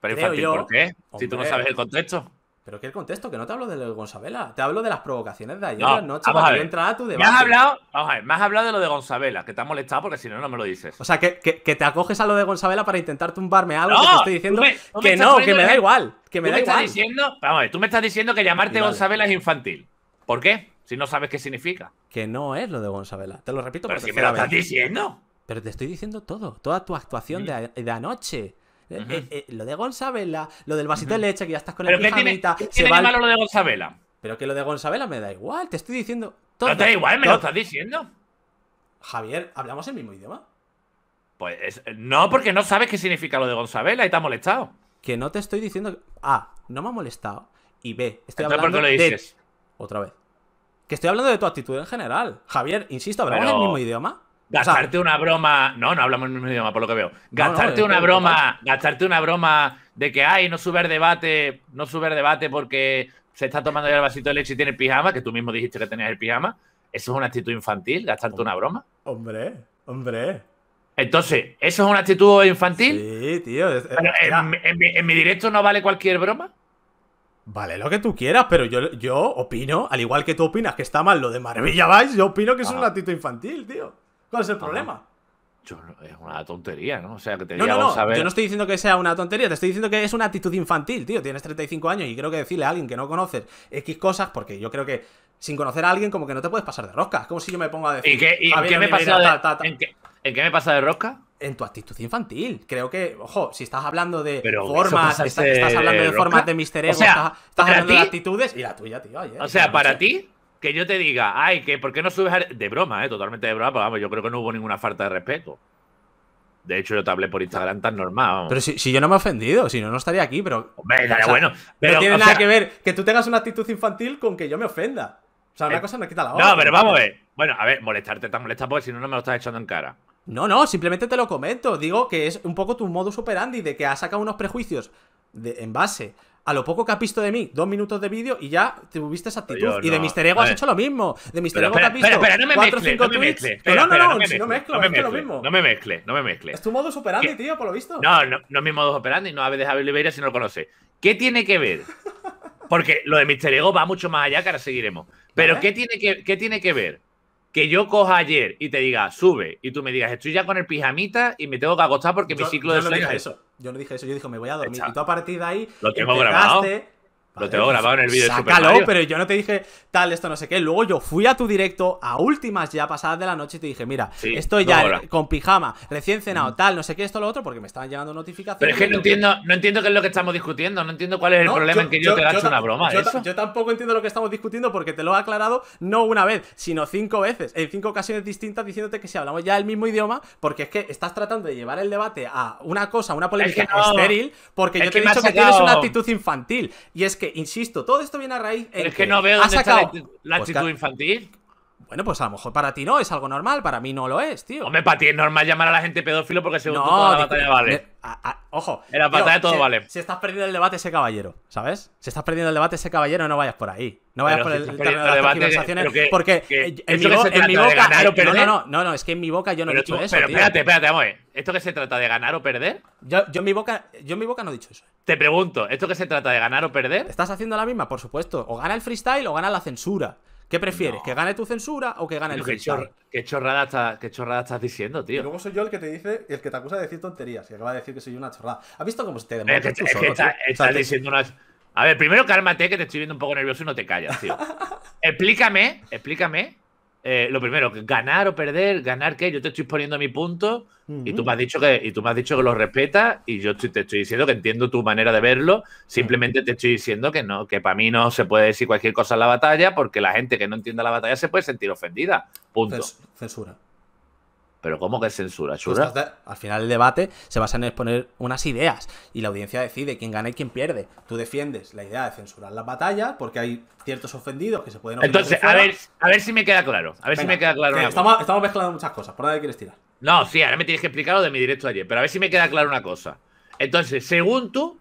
Pero infantil, ¿por qué? si tú no sabes el contexto. Pero que el contexto, que no te hablo de lo de Gonzabela, te hablo de las provocaciones de ayer no, a tu debate. Me has hablado, vamos a ver, has hablado de lo de Gonzabela, que te ha molestado porque si no, no me lo dices. O sea, que, te acoges a lo de Gonzabela para intentar tumbarme algo que te estoy diciendo que no, que me da igual, que me da igual. diciendo, vamos tú me estás diciendo que llamarte Gonzabela es infantil. ¿Por qué? Si no sabes qué significa. Que no es lo de Gonzabela, te lo repito. Pero si me lo estás diciendo. Pero te estoy diciendo todo, toda tu actuación mm. de anoche. Eh, eh, eh, lo de Gonzabela, lo del vasito de leche, que ya estás con la pijamita. se va lo de Gonzabela? Pero que lo de Gonzabela me da igual, te estoy diciendo. Todo, no te da igual, me lo estás diciendo. Javier, ¿hablamos el mismo idioma? Pues no, porque no sabes qué significa lo de Gonzabela y te ha molestado. Que no te estoy diciendo. Ah, no me ha molestado. Y B, estoy hablando. De... Otra vez. Que estoy hablando de tu actitud en general. Javier, insisto, ¿hablamos el mismo idioma? Gastarte una broma. No, no hablamos el mismo idioma, por lo que veo. Gastarte una broma. Gastarte una broma de que hay no sube debate. No sube debate porque se está tomando ya el vasito de leche y tiene pijama, que tú mismo dijiste que tenías el pijama. Eso es una actitud infantil, gastarte una broma. Hombre, hombre. Entonces, ¿eso es una actitud infantil? Sí, tío. en, mi, directo no vale cualquier broma? Vale lo que tú quieras, pero yo, yo opino, al igual que tú opinas que está mal lo de Maravilla Vice, yo opino que es ah. una actitud infantil, tío. ¿Cuál es el problema? es una tontería, ¿no? O sea, que te no, no, saber... Yo no estoy diciendo que sea una tontería, te estoy diciendo que es una actitud infantil, tío. Tienes 35 años y creo que decirle a alguien que no conoces X cosas, porque yo creo que sin conocer a alguien, como que no te puedes pasar de rosca. Es como si yo me pongo a decir. ¿Y qué, qué me pasa de, de rosca? en tu actitud infantil. Creo que, ojo, si estás hablando de formas, estás, hablando de formas de misterio estás, hablando de actitudes y la tuya, tío. Eh, o sea, para ti, que yo te diga, ay, que ¿por qué no subes? A... De broma, ¿eh? totalmente de broma, pero vamos, yo creo que no hubo ninguna falta de respeto. De hecho, yo te hablé por Instagram tan normal. Pero si, yo no me he ofendido, si no, no estaría aquí, pero. ¡Venga, bueno. Pero, no tiene nada que ver que tú tengas una actitud infantil con que yo me ofenda. O sea, una eh, cosa me quita la otra. No, pero vamos eh. Bueno, a ver, molestarte tan molesta porque si no, no me lo estás echando en cara. No, no, simplemente te lo comento. Digo que es un poco tu modo super Andy, de que has sacado unos prejuicios de, en base a lo poco que has visto de mí, dos minutos de vídeo y ya tuviste esa actitud. Y de Mister Ego has hecho lo mismo. De Mister Ego has visto. no me mezcle, no me no, no, no, me no mezclo, me mezcle, lo mismo. No me mezcle, no mezcle. Es tu modo operandi, tío, por lo visto. No, no, es mi modo operandi, no habéis dejado Oliveira si no lo conoce. ¿Qué tiene que ver? Porque lo de Mister Ego va mucho más allá, que ahora seguiremos. Pero ¿qué, tiene que, ¿qué tiene que ver que yo coja ayer y te diga, sube, y tú me digas, estoy ya con el pijamita y me tengo que acostar porque mi ciclo yo de no sueño. eso. Yo no dije eso, yo dije, me voy a dormir. Y tú a partir de ahí. Lo tengo grabado. Lo tengo pues grabado en el vídeo pero yo no te dije tal, esto no sé qué. Luego yo fui a tu directo a últimas ya pasadas de la noche y te dije, mira, esto estoy ya con pijama, recién cenado, mm. tal, no sé qué, esto, lo otro, porque me estaban llegando notificaciones. Pero es que no entiendo, no entiendo qué es lo que estamos discutiendo, no entiendo cuál es el problema en que yo, te he hecho una broma. Yo, tampoco entiendo lo que estamos discutiendo porque te lo he aclarado no una vez, sino cinco veces, en cinco ocasiones distintas, diciéndote que si hablamos ya el mismo idioma, porque es que estás tratando de llevar el debate a una cosa, una política estéril, porque yo te he dicho que tienes una actitud infantil. Y es que insisto, todo esto viene a raíz. En es que, no veo dónde está la, actitud infantil. Bueno, pues a lo mejor para ti no es algo normal, para mí no lo es, tío. Hombre, para ti es normal llamar a la gente pedófilo porque según tú toda la batalla vale. ojo. En la batalla todo vale. Si estás perdiendo el debate ese caballero, ¿sabes? Si estás perdiendo el debate ese caballero, no vayas por ahí. No vayas por el, de debate, conversaciones porque en, mi, boca... no, no, no, no, es que en mi boca yo no he dicho eso, Pero espérate, espérate, vamos ¿Esto que se trata de ganar o perder? Yo, en mi boca, yo en mi boca no he dicho eso. Te pregunto, ¿esto que se trata de ganar o perder? ¿Estás haciendo la misma? Por supuesto. O gana el freestyle o gana la censura. ¿Qué prefieres? ¿Que gane tu censura o que gane el qué, qué, chorrada estás diciendo, tío. luego soy yo el que te dice, el que te acusa de decir tonterías y acaba de decir que soy una chorrada. ¿Has visto cómo se te eh, demuestra? Es que, estás diciendo unas. A ver, primero cálmate, que te estoy viendo un poco nervioso y no te callas, tío. explícame, explícame eh, lo primero, ganar o perder, ganar qué, yo te estoy poniendo mi punto y tú me has dicho que y tú me has dicho que lo respetas y yo te estoy diciendo que entiendo tu manera de verlo, simplemente te estoy diciendo que no, que para mí no se puede decir cualquier cosa en la batalla porque la gente que no entienda la batalla se puede sentir ofendida. Punto. Censura. Pero ¿cómo que censura, churra? Pues al final el debate se basa en exponer unas ideas y la audiencia decide quién gana y quién pierde. Tú defiendes la idea de censurar las batallas porque hay ciertos ofendidos que se pueden... Entonces, a ver, a ver si me queda claro. A ver si me queda claro. estamos, mezclando muchas cosas. ¿Por que quieres tirar? No, sí, ahora me tienes que explicar lo de mi directo ayer. Pero a ver si me queda claro una cosa. Entonces, según tú,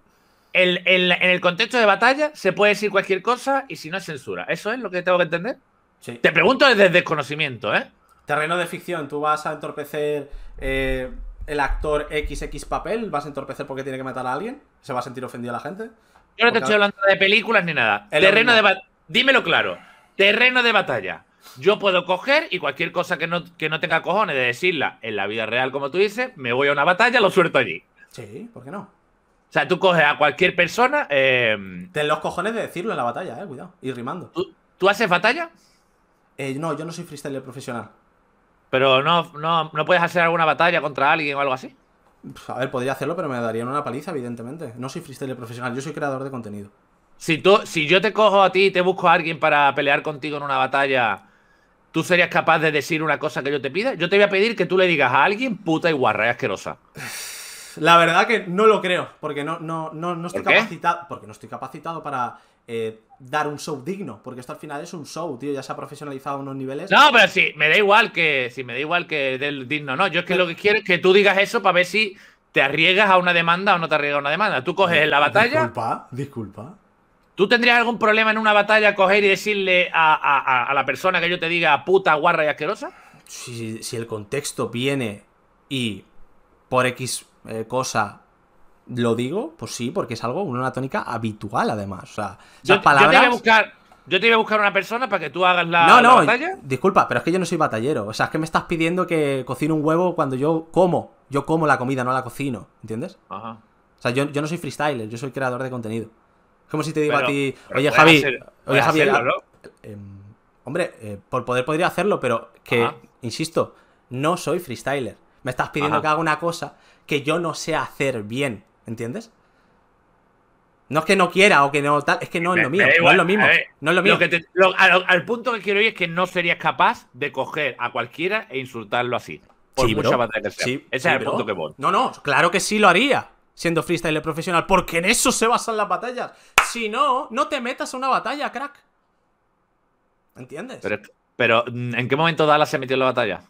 en el contexto de batalla se puede decir cualquier cosa y si no es censura. ¿Eso es lo que tengo que entender? Sí. Te pregunto desde el desconocimiento, ¿eh? terreno de ficción, tú vas a entorpecer eh, el actor XX papel, vas a entorpecer porque tiene que matar a alguien, se va a sentir a la gente. Yo no te estoy hablando de películas ni nada. El terreno de batalla. Dímelo claro. Terreno de batalla. Yo puedo coger y cualquier cosa que no, no tenga cojones de decirla en la vida real, como tú dices, me voy a una batalla, lo suelto allí. Sí, ¿por qué no? O sea, tú coges a cualquier persona. Eh... Ten los cojones de decirlo en la batalla, eh, cuidado. Y rimando. ¿Tú, haces batalla? Eh, no, yo no soy freestyle profesional. Pero no, no, puedes hacer alguna batalla contra alguien o algo así. A ver, podría hacerlo, pero me darían una paliza, evidentemente. No soy freestyle profesional, yo soy creador de contenido. Si, tú, si yo te cojo a ti y te busco a alguien para pelear contigo en una batalla, ¿tú serías capaz de decir una cosa que yo te pida? Yo te voy a pedir que tú le digas a alguien puta y guarra asquerosa. La verdad que no lo creo, porque no, no, no, no estoy capacitado. Porque no estoy capacitado para eh, dar un show digno, porque esto al final es un show, tío, ya se ha profesionalizado a unos niveles. No, pero sí, me da igual que sí, me da igual que del digno, no, yo es que lo que quiero es que tú digas eso para ver si te arriesgas a una demanda o no te arriesgas a una demanda. Tú coges la batalla. Disculpa, disculpa. ¿Tú tendrías algún problema en una batalla coger y decirle a, la persona que yo te diga puta, guarra y asquerosa? Si, el contexto viene y por X eh, cosa ¿Lo digo? Pues sí, porque es algo, una tónica habitual además. O sea, yo, palabras... yo te iba a buscar... Yo te a buscar una persona para que tú hagas la, no, no, batalla. Disculpa, pero es que yo no soy batallero. O sea, es que me estás pidiendo que cocine un huevo cuando yo como. Yo como la comida, no la cocino. ¿Entiendes? Ajá. O sea, yo, yo no soy freestyler, yo soy creador de contenido. Es como si te digo a ti, oye Javi, oye Javi. Eh, em, hombre, eh, por poder podría hacerlo, pero que, insisto, no soy freestyler. Me estás pidiendo que haga una cosa que yo no sé hacer bien. ¿Entiendes? No es que no quiera o que no tal, es que no es lo mío, no es lo mismo. no es lo mismo al, punto que quiero ir es que no serías capaz de coger a cualquiera e insultarlo así. Por mucha batalla Ese es el punto que voy. No, no, claro que sí lo haría, siendo freestyle profesional, porque en eso se basan las batallas. Si no, no te metas a una batalla, crack. ¿Entiendes? Pero, ¿en qué momento Dala se metió en la batalla?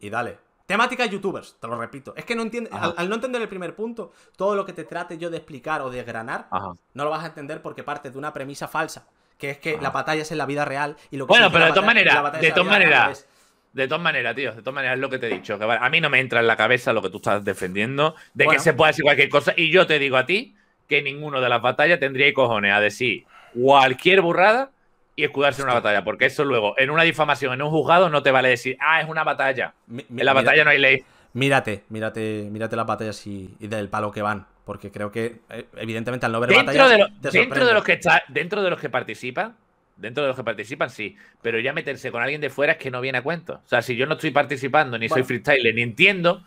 Y dale. Temática youtubers, te lo repito. Es que no entiende, al, no entender el primer punto, todo lo que te trate yo de explicar o de granar, no lo vas a entender porque parte de una premisa falsa, que es que la batalla es en la vida real y lo que Bueno, pero de todas maneras, de todas maneras. De todas maneras, tío, de todas maneras es lo que te he dicho. a mí no me entra en la cabeza lo que tú estás defendiendo, de que se puede decir cualquier cosa. Y yo te digo a ti que ninguno de las batallas tendría cojones a decir cualquier burrada y escudarse en una batalla, porque eso luego, en una difamación, en un juzgado, no te vale decir, ah, es una batalla. en la batalla no hay ley. Mírate, mírate, mírate las batallas y, del palo que van, porque creo que, eh, evidentemente, al no ver dentro De dentro, de los que dentro de los que participan, dentro de los que participan, sí, pero ya meterse con alguien de fuera es que no viene a cuento. O sea, si yo no estoy participando, ni soy freestyle ni entiendo,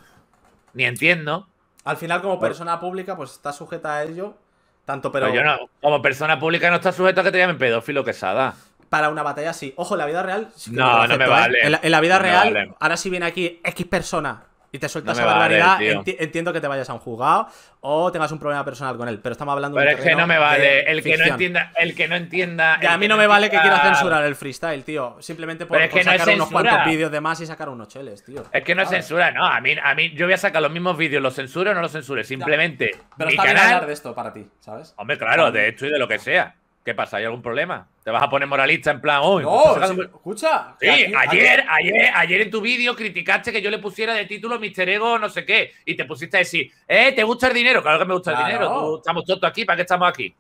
ni entiendo. Al final, como pues persona pública, pues está sujeta a ello tanto, pues pero. yo no, como persona pública no está sujeto a que te llamen pedófilo quesada. Para una batalla así Ojo, en la vida real. no, no, me ¿eh? vale. En, la, vida real, ahora si viene aquí X persona y te sueltas a barbaridad, entiendo que te vayas a un juzgado o tengas un problema personal con él, pero estamos hablando de. Pero es que no me vale. El que no entienda. El que no entienda. a mí no me vale que quiera censurar el freestyle, tío. Simplemente por, sacar unos cuantos vídeos de más y sacar unos cheles, tío. Es que no es censura, no. A mí, a mí, yo voy a sacar los mismos vídeos, los censuro o no los censure. Simplemente. Pero está bien hablar de esto para ti, ¿sabes? Hombre, claro, de esto y de lo que sea. ¿Qué pasa? ¿Hay algún problema? ¿Te vas a poner moralista en plan hoy? no, escucha. Sí, ayer, ayer, ayer en tu vídeo criticaste que yo le pusiera de título Mister Ego no sé qué. Y te pusiste a decir, eh, ¿te gusta el dinero? Claro que me gusta el dinero. estamos todos aquí, ¿para qué estamos aquí?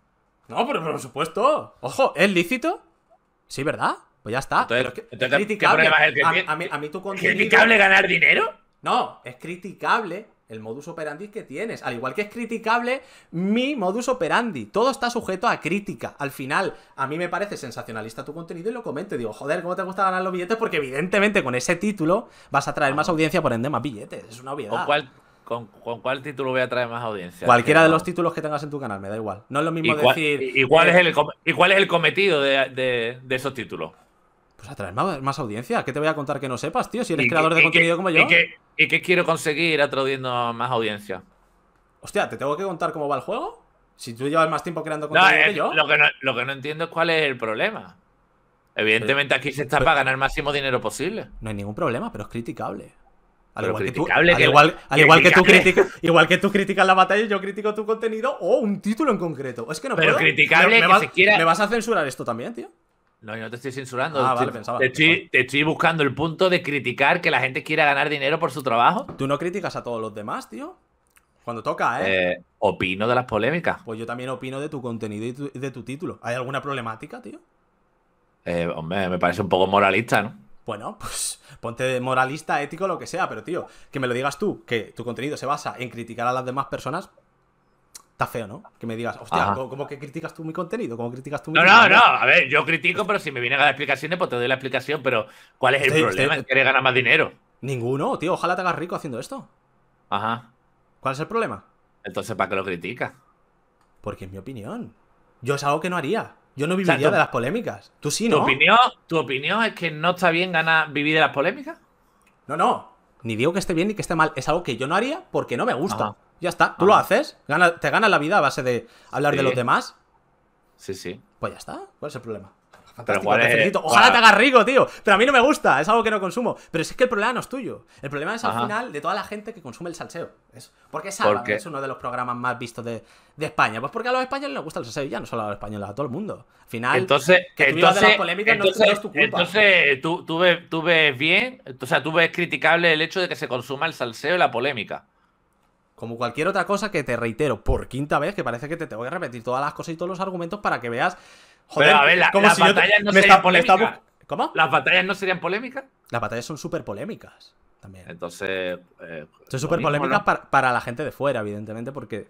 No, pero por supuesto. Ojo, ¿es lícito? Sí, ¿verdad? Pues ya está. es criticable. ¿Criticable ganar dinero? No, es criticable el modus operandi que tienes. Al igual que es criticable mi modus operandi. Todo está sujeto a crítica. Al final, a mí me parece sensacionalista tu contenido y lo comento. digo, joder, ¿cómo te gusta ganar los billetes? Porque evidentemente con ese título vas a traer más ah. audiencia, por ende más billetes. Es una obviedad. ¿Con cuál, título voy a traer más audiencia? Cualquiera de los títulos que tengas en tu canal, me da igual. No es lo mismo decir... ¿Y cuál, es el, cometido de esos títulos? ¿O atraer más, más, audiencia. ¿Qué te voy a contar que no sepas, tío? Si eres creador de contenido como yo. ¿Y qué, quiero conseguir atrayendo más audiencia? Hostia, ¿te tengo que contar cómo va el juego? Si tú llevas más tiempo creando contenido que yo. Lo que, no, entiendo es cuál es el problema. Evidentemente aquí se está para ganar el máximo dinero posible. No hay ningún problema, pero es criticable. Al igual que tú, igual, tú criticas, igual que tú criticas la batalla, yo critico tu contenido o un título en concreto. Es que no pero puedo. criticable me, me ¿Me vas a censurar esto también, tío? No, yo no te estoy censurando. Ah, te, vale, pensaba, te, estoy, buscando el punto de criticar que la gente quiera ganar dinero por su trabajo. ¿Tú no criticas a todos los demás, tío? Cuando toca, ¿eh? eh opino de las polémicas. Pues yo también opino de tu contenido y de tu título. ¿Hay alguna problemática, tío? Eh, hombre, me parece un poco moralista, ¿no? Bueno, pues ponte moralista, ético, lo que sea, pero tío, que me lo digas tú, que tu contenido se basa en criticar a las demás personas, Está feo, ¿no? Que me digas, hostia, ¿cómo, que criticas tú mi contenido? ¿Cómo criticas tú mi No, no, no. A ver, yo critico, pero si me vienen a dar explicaciones, pues te doy la explicación. Pero, ¿cuál es el problema? ¿Quieres ganar más dinero? Ninguno, tío. Ojalá te hagas rico haciendo esto. Ajá. ¿Cuál es el problema? Entonces, ¿para qué lo criticas? Porque es mi opinión. Yo es algo que no haría. Yo no viviría de las polémicas. Tú sí, ¿no? ¿Tu opinión, ¿Tu opinión es que no está bien ganar, vivir de las polémicas? No, no. Ni digo que esté bien ni que esté mal. Es algo que yo no haría porque no me gusta. Ya está, tú lo ah. haces, te ganas la vida a base de hablar de los demás. Sí, sí. Pues ya está, ¿cuál es el problema? Ojalá te hagas rico, tío. Pero a mí no me gusta, es algo que no consumo. Pero es que el problema no es tuyo. El problema es al final de toda la gente que consume el salseo. es Porque es uno de los programas más vistos de, España. Pues porque a los españoles les gusta el salseo. ya no solo a los españoles, a todo el mundo. Al final, entonces, que entonces, de no, es tu culpa. Entonces, ¿tú, tú, ves, tú ves bien, o sea, tú ves criticable el hecho de que se consuma el salseo y la polémica como cualquier otra cosa que te reitero por quinta vez, que parece que te, voy a repetir todas las cosas y todos los argumentos para que veas. Joder, a ver, las batallas no serían polémicas. ¿Cómo? ¿Las batallas no serían polémicas? Las batallas son súper polémicas también. Entonces. Eh, son súper polémicas para, la gente de fuera, evidentemente, porque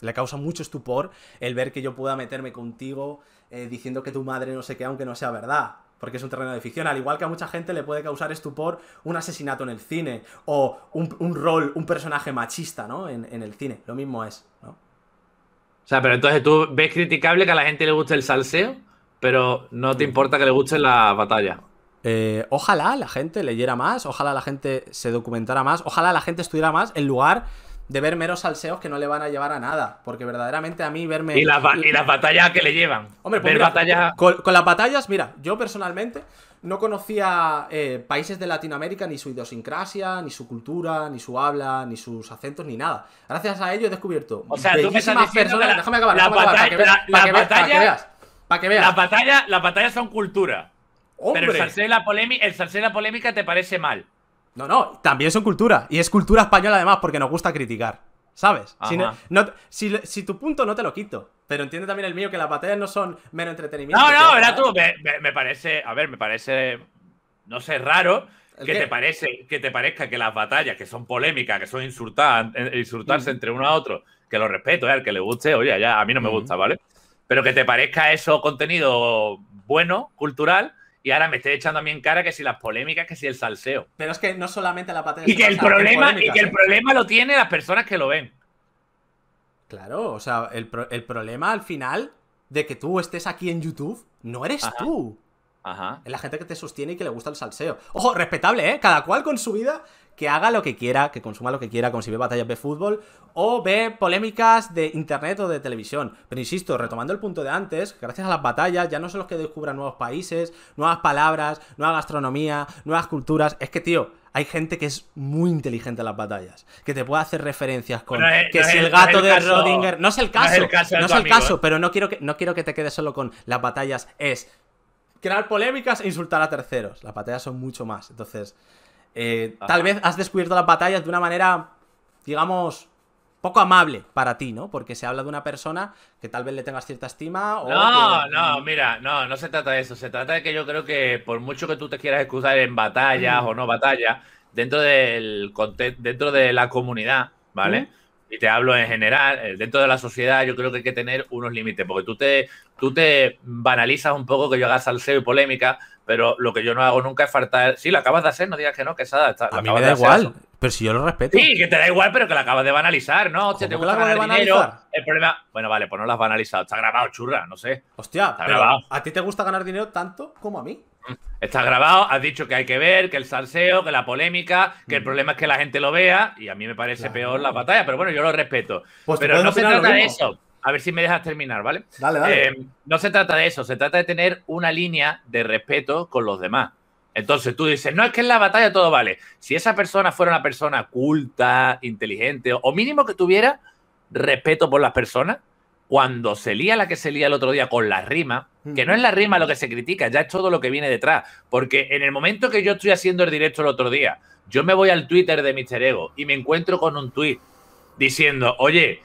le causa mucho estupor el ver que yo pueda meterme contigo eh, diciendo que tu madre no sé qué, aunque no sea verdad porque es un terreno de ficción. Al igual que a mucha gente le puede causar estupor un asesinato en el cine o un, rol, un personaje machista, ¿no? En, el cine. Lo mismo es, ¿no? O sea, pero entonces tú ves criticable que a la gente le guste el salseo, pero no te importa que le guste la batalla. Eh, ojalá la gente leyera más, ojalá la gente se documentara más, ojalá la gente estudiara más en lugar de ver meros salseos que no le van a llevar a nada. Porque verdaderamente a mí verme. Y, las batallas que le llevan. Hombre, pues con, las batallas, mira, yo personalmente no conocía eh, países de Latinoamérica, ni su idiosincrasia, ni su cultura, ni su habla, ni sus acentos, ni nada. Gracias a ello he descubierto. O sea, tú personas. déjame acabar, la batalla, que Las batallas, son cultura. ¡Hombre! Pero el salseo de el la polémica te parece mal. No, no, también son cultura. Y es cultura española además porque nos gusta criticar. ¿Sabes? Si, no, si, tu punto no te lo quito. Pero entiende también el mío que las batallas no son mero entretenimiento. No, no, era tú, me, parece. A ver, me parece. No sé, raro. Que te, parece, que te parezca que las batallas, que son polémicas, que son insultar, eh, insultarse mm. entre uno a otro, que lo respeto, eh, al que le guste, oye, ya a mí no me mm. gusta, ¿vale? Pero que te parezca eso contenido bueno, cultural, y ahora me estoy echando a mí en cara que si las polémicas, que si el salseo. Pero es que no solamente la patente. Y que el problema, y que el ¿eh? problema lo tiene las personas que lo ven. Claro, o sea, el, problema al final de que tú estés aquí en YouTube no eres tú. Ajá. Es la gente que te sostiene y que le gusta el salseo. Ojo, respetable, ¿eh? Cada cual con su vida que haga lo que quiera, que consuma lo que quiera, como si ve batallas de fútbol o ve polémicas de internet o de televisión. Pero insisto, retomando el punto de antes, gracias a las batallas ya no son los que descubran nuevos países, nuevas palabras, nueva gastronomía, nuevas culturas. Es que, tío, hay gente que es muy inteligente en las batallas, que te puede hacer referencias con que si es, el gato de Rodinger, no es el caso, no es el caso, eh. pero no quiero que no quiero que te quedes solo con las batallas es crear polémicas e insultar a terceros. Las batallas son mucho más. Entonces, eh, tal vez has descubierto las batallas de una manera, digamos, poco amable para ti, ¿no? Porque se habla de una persona que tal vez le tengas cierta estima No, no, mira, no, no se trata de eso. Se trata de que yo creo que por mucho que tú te quieras excusar en batallas mm. o no batallas, dentro del dentro de la comunidad, ¿vale? Mm. Y te hablo en general, eh, dentro de la sociedad yo creo que hay que tener unos límites, porque tú te, tú te banalizas un poco que yo haga salseo y polémica, pero lo que yo no hago nunca es faltar. Sí, lo acabas de hacer, no digas que no, que esa A mí me da igual, pero si yo lo respeto. Sí, que te da igual, pero que la acabas de banalizar, ¿no? Hostia, te gusta ganar dinero. El problema. Bueno, vale, pues no la has banalizado. Está grabado, churra, no sé. Hostia, está grabado. ¿a ti te gusta ganar dinero tanto como a mí? Está grabado, has dicho que hay que ver, que el salseo, que la polémica, que el mm. problema es que la gente lo vea, y a mí me parece peor la batalla, pero bueno, yo lo respeto. Pues pero no se trata de eso a ver si me dejas terminar, ¿vale? Dale, dale. Eh, no se trata de eso, se trata de tener una línea de respeto con los demás. Entonces tú dices, no es que en la batalla todo vale. Si esa persona fuera una persona culta, inteligente, o mínimo que tuviera respeto por las personas, cuando se lía la que se lía el otro día con la rima, que no es la rima lo que se critica, ya es todo lo que viene detrás. Porque en el momento que yo estoy haciendo el directo el otro día, yo me voy al Twitter de Mr. Ego y me encuentro con un tweet diciendo, oye,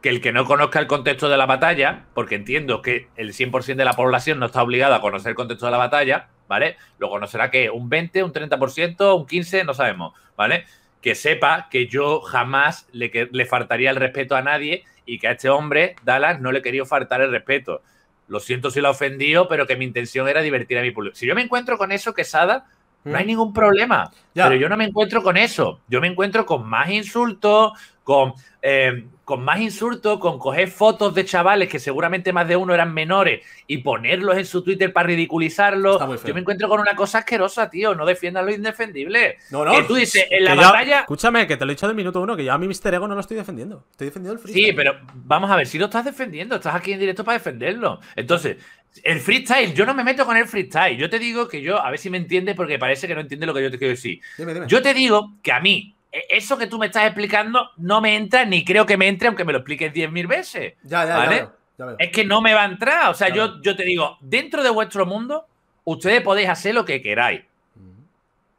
que el que no conozca el contexto de la batalla, porque entiendo que el 100% de la población no está obligada a conocer el contexto de la batalla, ¿vale? Lo conocerá que un 20, un 30%, un 15, no sabemos, ¿vale? Que sepa que yo jamás le, faltaría el respeto a nadie y que a este hombre, Dallas, no le quería faltar el respeto. Lo siento si lo ofendido, pero que mi intención era divertir a mi público. Si yo me encuentro con eso, Quesada, no hay mm. ningún problema. Pero yo no me encuentro con eso. Yo me encuentro con más insultos, con Em, con más insultos, con coger fotos de chavales que seguramente más de uno eran menores y ponerlos en su Twitter para ridiculizarlos. Yo me encuentro con una cosa asquerosa, tío. No defiendas lo indefendible. No, no. tú dices, en la batalla. escúchame, que te lo he dicho del minuto uno, que yo a mi Mister Ego no lo estoy defendiendo. Estoy defendiendo el freestyle. Sí, pero vamos a ver, si lo estás defendiendo, estás aquí en directo para defenderlo. Entonces, el freestyle, yo no me meto con el freestyle. Yo te digo que yo, a ver si me entiendes, porque parece que no entiende lo que yo te quiero decir. Yo te digo que a mí, e-, eso que tú me estás explicando no me entra, ni creo que me entre, aunque me lo expliques 10.000 veces. Ya, ya, Es que no me va a entrar. O sea, yo, yo te digo, dentro de vuestro mundo, ustedes podéis hacer lo que queráis.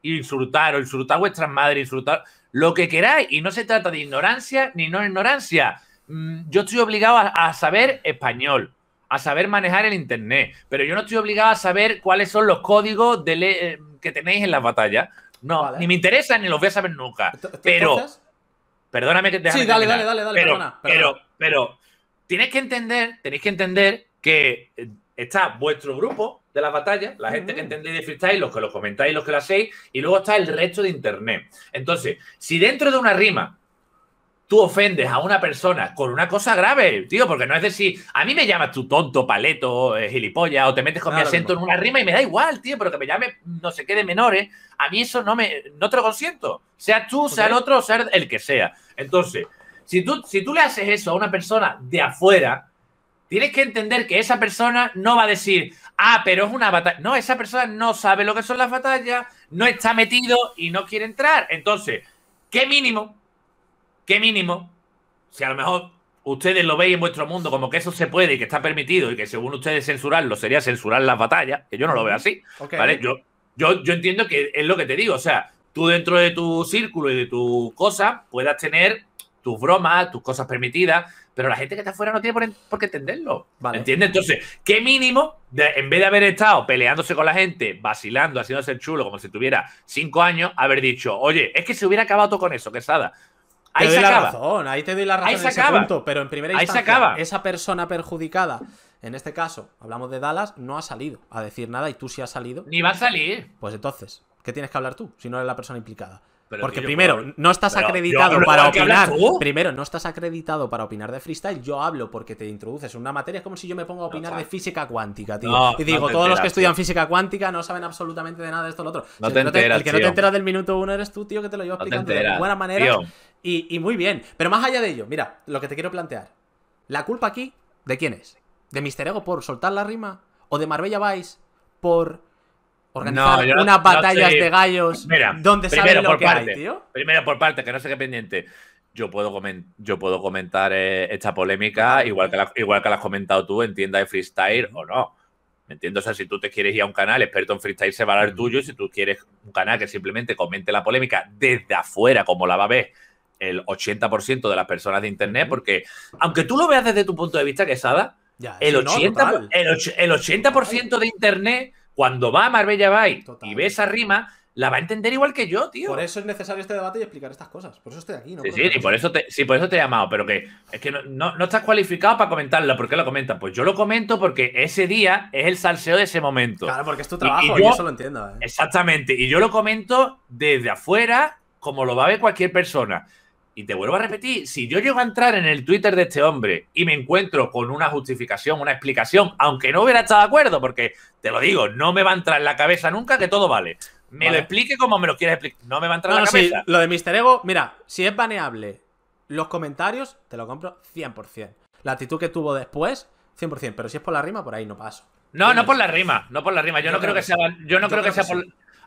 Insultar o insultar a vuestras madres, insultar lo que queráis. Y no se trata de ignorancia ni no ignorancia. Mm, yo estoy obligado a, saber español, a saber manejar el Internet, pero yo no estoy obligado a saber cuáles son los códigos de eh, que tenéis en las batallas. No, ni me interesa ni los voy a saber nunca. Pero. Perdóname que te Sí, dale, dale, dale, pero, perdona, Pero, tienes que entender, tenéis que entender que eh, está vuestro grupo de la batalla la gente que mm. entendéis de freestyle, los que lo comentáis, los que lo hacéis, y luego está el resto de internet. Entonces, si dentro de una rima tú ofendes a una persona con una cosa grave, tío, porque no es decir, a mí me llamas tu tonto, paleto, eh, gilipollas, o te metes con mi acento en una rima y me da igual, tío, pero que me llame no sé qué de menores, a mí eso no me, no te lo consiento, sea tú, sea el otro, sea el que sea. Entonces, si tú, si tú le haces eso a una persona de afuera, tienes que entender que esa persona no va a decir, ah, pero es una batalla. No, esa persona no sabe lo que son las batallas, no está metido y no quiere entrar. Entonces, ¿qué mínimo? ¿Qué mínimo? Si a lo mejor ustedes lo veis en vuestro mundo como que eso se puede y que está permitido y que según ustedes censurarlo sería censurar las batallas, que yo no lo veo así, ¿vale? Yo, yo, entiendo que es lo que te digo, o sea, tú dentro de tu círculo y de tu cosa puedas tener tus bromas, tus cosas permitidas, pero la gente que está afuera no tiene por, qué entenderlo. Vale. ¿Entiendes? Entonces, ¿qué mínimo, en vez de haber estado peleándose con la gente, vacilando, haciéndose el chulo, como si tuviera cinco años, haber dicho, oye, es que se hubiera acabado todo con eso, Quesada. Ahí Razón, ahí te doy la razón. acaba. pero en primera ahí se acaba. esa persona perjudicada, en este caso, hablamos de Dallas, no ha salido a decir nada y tú sí has salido. Ni va a salir. Pues entonces, ¿qué tienes que hablar tú si no eres la persona implicada? Porque primero, no estás acreditado para opinar. Primero, no estás acreditado para opinar de freestyle. Yo hablo porque te introduces en una materia. Es como si yo me ponga a opinar de física cuántica, tío. y digo, todos los que estudian física cuántica no saben absolutamente de nada de esto o lo otro. No te, el que no te enteras del minuto uno eres tú, tío, que te lo llevo explicando de buena manera. Y, muy bien. Pero más allá de ello, mira, lo que te quiero plantear. ¿La culpa aquí de quién es? ¿De Mister Ego por soltar la rima? ¿O de Marbella Vice por Organizar no, unas batallas de gallos Mira, donde saben lo que parte, hay, tío. Primero por parte, que no sé qué pendiente. Yo puedo, yo puedo comentar eh, esta polémica, igual que, la, igual que has comentado tú en tienda de freestyle o no. ¿Me O sea, si tú te quieres ir a un canal experto en freestyle, se va a dar tuyo. Y si tú quieres un canal que simplemente comente la polémica desde afuera, como la va a ver el 80% de las personas de internet, porque aunque tú lo veas desde tu punto de vista, Que ya, el, 80, el 80% de internet cuando va a Marbella Bay y ve esa rima, la va a entender igual que yo, tío. Por eso es necesario este debate y explicar estas cosas. Por eso estoy aquí, ¿no? Sí, y por eso te, por eso te he llamado, pero que es que no, estás cualificado para comentarla. ¿Por qué lo comentas? Pues yo lo comento porque ese día es el salseo de ese momento. Claro, porque es tu trabajo y, eso lo entiendo. ¿eh? Exactamente. Y yo lo comento desde afuera, como lo va a ver cualquier persona. Y te vuelvo a repetir, si yo llego a entrar en el Twitter de este hombre y me encuentro con una justificación, una explicación, aunque no hubiera estado de acuerdo, porque te lo digo, no me va a entrar en la cabeza nunca que todo vale. Me lo explique como me lo quieres explicar. No me va a entrar en la cabeza. lo de Mr. Ego, mira, si es baneable los comentarios, te lo compro 100%. La actitud que tuvo después, 100%. Pero si es por la rima, por ahí no paso. No, no por la rima, no por la rima. Yo, no creo, que, sea, yo no creo, que, sea por,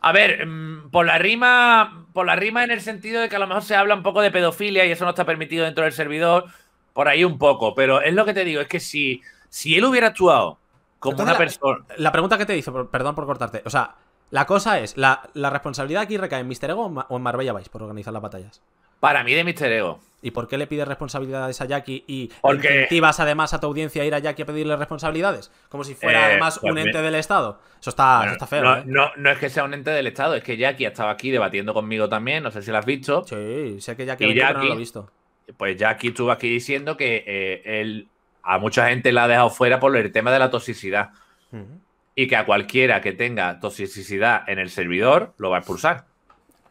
a ver, mm, por la rima, por la rima en el sentido de que a lo mejor se habla un poco de pedofilia y eso no está permitido dentro del servidor, por ahí un poco, pero es lo que te digo, es que si, si él hubiera actuado como una persona... La pregunta que te hice, perdón por cortarte, o sea, la cosa es, ¿la, responsabilidad aquí recae en Mister Ego o en Marbella Vice por organizar las batallas? Para mí de Mister Ego. ¿Y por qué le pides responsabilidades a Jackie y Porque... además a tu audiencia a ir a Jackie a pedirle responsabilidades? Como si fuera eh, además un ente del Estado. Eso está, feo. ¿eh? No, no, es que sea un ente del Estado, es que Jackie ha estado aquí debatiendo conmigo también, no sé si lo has visto. Sí, sé que Jackie, y pero no lo he visto. Pues Jackie estuvo aquí diciendo que eh, él a mucha gente la ha dejado fuera por el tema de la toxicidad. Y que a cualquiera que tenga toxicidad en el servidor lo va a expulsar.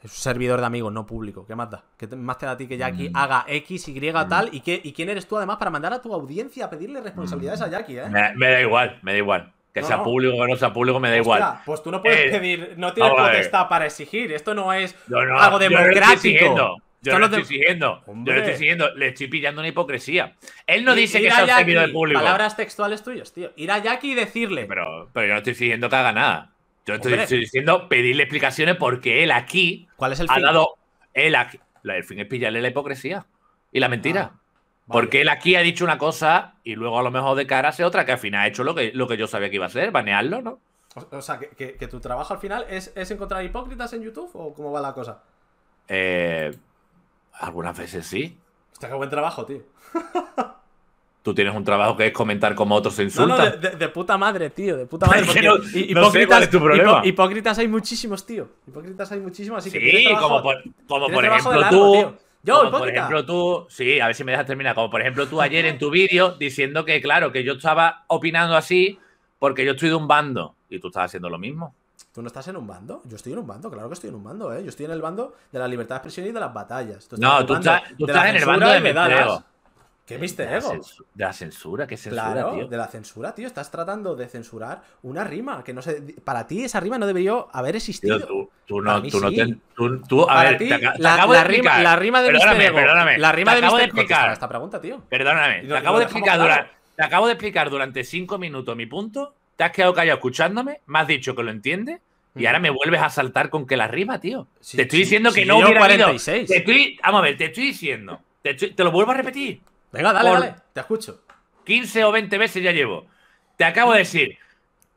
Es un servidor de amigos, no público. ¿Qué más da? ¿Qué más te da a ti que Jackie mm. haga X, Y, mm. tal? ¿Y, qué, ¿Y quién eres tú además para mandar a tu audiencia a pedirle responsabilidades mm. a Jackie, eh? Me, da igual, me da igual. Que sea público o no sea público, me da igual. Pues tú no puedes eh, pedir, no tienes protesta para exigir. Esto no es algo democrático. Yo no lo estoy exigiendo. Yo lo estoy siguiendo. Le estoy pillando una hipocresía. Él no dice que sea un servidor público. Palabras textuales tuyas, tío. Ir a Jackie y decirle. Pero, pero yo no estoy exigiendo que haga nada. Yo estoy, diciendo pedirle explicaciones porque él aquí ¿Cuál es el ha dado. Él aquí, el fin es pillarle la hipocresía y la mentira. Ah, porque él aquí ha dicho una cosa y luego a lo mejor de cara hace otra, que al final ha hecho lo que, lo que yo sabía que iba a hacer, banearlo, ¿no? O, sea, que, tu trabajo al final es, encontrar hipócritas en YouTube o cómo va la cosa? Eh, algunas veces sí. Hostia, qué buen trabajo, tío. tú tienes un trabajo que es comentar como otros se insultan. No, de, puta madre, tío, de puta madre. no, hipócritas, es tu problema. hipócritas hay muchísimos, tío. Hipócritas hay muchísimos, así que. Sí, como por, como por ejemplo tú. Yo, por ejemplo tú, sí, a ver si me dejas terminar. Como por ejemplo tú ayer en tu vídeo diciendo que, claro, que yo estaba opinando así porque yo estoy de un bando y tú estás haciendo lo mismo. ¿Tú no estás en un bando? Yo estoy en un bando, claro que estoy en un bando, ¿eh? Yo estoy en el bando de la libertad de expresión y de las batallas. no, tú estás, en el bando de, de medallas. ¿Qué viste de la censura, ¿qué censura, claro, tío? De la censura, tío. Estás tratando de censurar una rima que no Para ti, esa rima no debería haber existido. tú, no, tú no a ver, la, acabo de rima, la rima de perdóname, Perdóname, la rima te de acabo de explicar esta pregunta, tío. Perdóname. Te, acabo de explicar durante, te acabo de explicar durante cinco minutos mi punto. Te has quedado callado escuchándome. Me has dicho que lo entiendes. Y mm. ahora me vuelves a saltar con que la rima, tío. te estoy diciendo que no hubiera Te estoy, a ver, te estoy diciendo. te lo vuelvo a repetir. Venga, dale, dale, te escucho. 15 o 20 veces ya llevo. Te acabo de decir,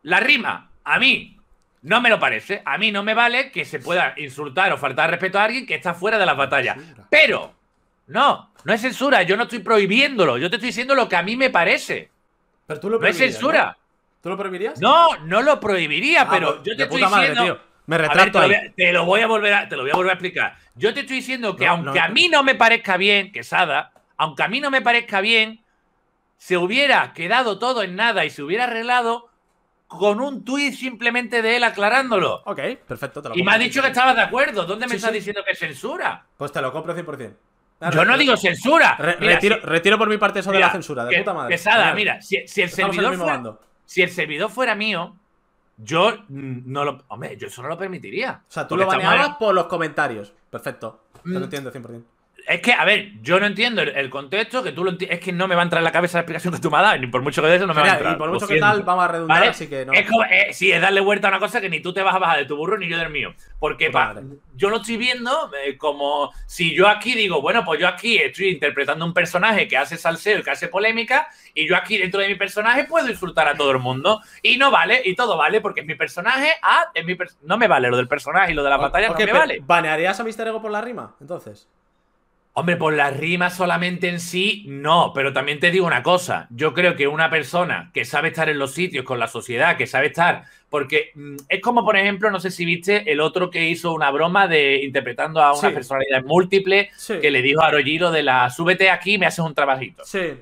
la rima, a mí no me lo parece. A mí no me vale que se pueda insultar o faltar respeto a alguien que está fuera de las batallas. Pero, no, no es censura. Yo no estoy prohibiéndolo. Yo te estoy diciendo lo que a mí me parece. Pero tú lo No es censura. ¿Tú lo prohibirías? No, no lo prohibiría, ah, pero pues, yo te estoy diciendo. Me retrato. te, lo voy a volver a, te lo voy a volver a explicar. Yo te estoy diciendo que aunque a mí no me parezca bien que Sada aunque a mí no me parezca bien, se hubiera quedado todo en nada y se hubiera arreglado con un tuit simplemente de él aclarándolo. Ok, perfecto. y me ha dicho que estabas de acuerdo. ¿Dónde me estás diciendo que es censura? Pues te lo compro 100%. Yo ah, no digo censura. retiro, por mi parte eso de la censura, de puta madre. Pesada, mira, si, el servidor fuera, mío, yo mm, no lo. Hombre, yo eso no lo permitiría. O sea, tú lo baneabas por los comentarios. Perfecto. Te lo mm. entiendo 100% es que, a ver, yo no entiendo el, contexto, que tú lo Es que no me va a entrar en la cabeza la explicación que tú me has ni por mucho que eso no me va a entrar. Y por mucho que tal, vamos a redundar, así que no. Es como, eh, sí, es darle vuelta a una cosa que ni tú te vas a bajar de tu burro ni yo del mío. Porque yo lo estoy viendo eh, como si yo aquí digo, bueno, pues yo aquí estoy interpretando un personaje que hace salseo y que hace polémica, y yo aquí dentro de mi personaje puedo disfrutar a todo el mundo. Y no vale, y todo vale, porque es mi personaje, ah, no me vale lo del personaje y lo de la batalla, que me vale. ¿Banearías a Mister Ego por la rima, entonces? Hombre, por las rimas solamente en sí, no, pero también te digo una cosa, yo creo que una persona que sabe estar en los sitios con la sociedad, que sabe estar, porque mm, es como, por ejemplo, no sé si viste el otro que hizo una broma de interpretando a una personalidad múltiple que le dijo a Rogiro de la súbete aquí me haces un trabajito. Sí.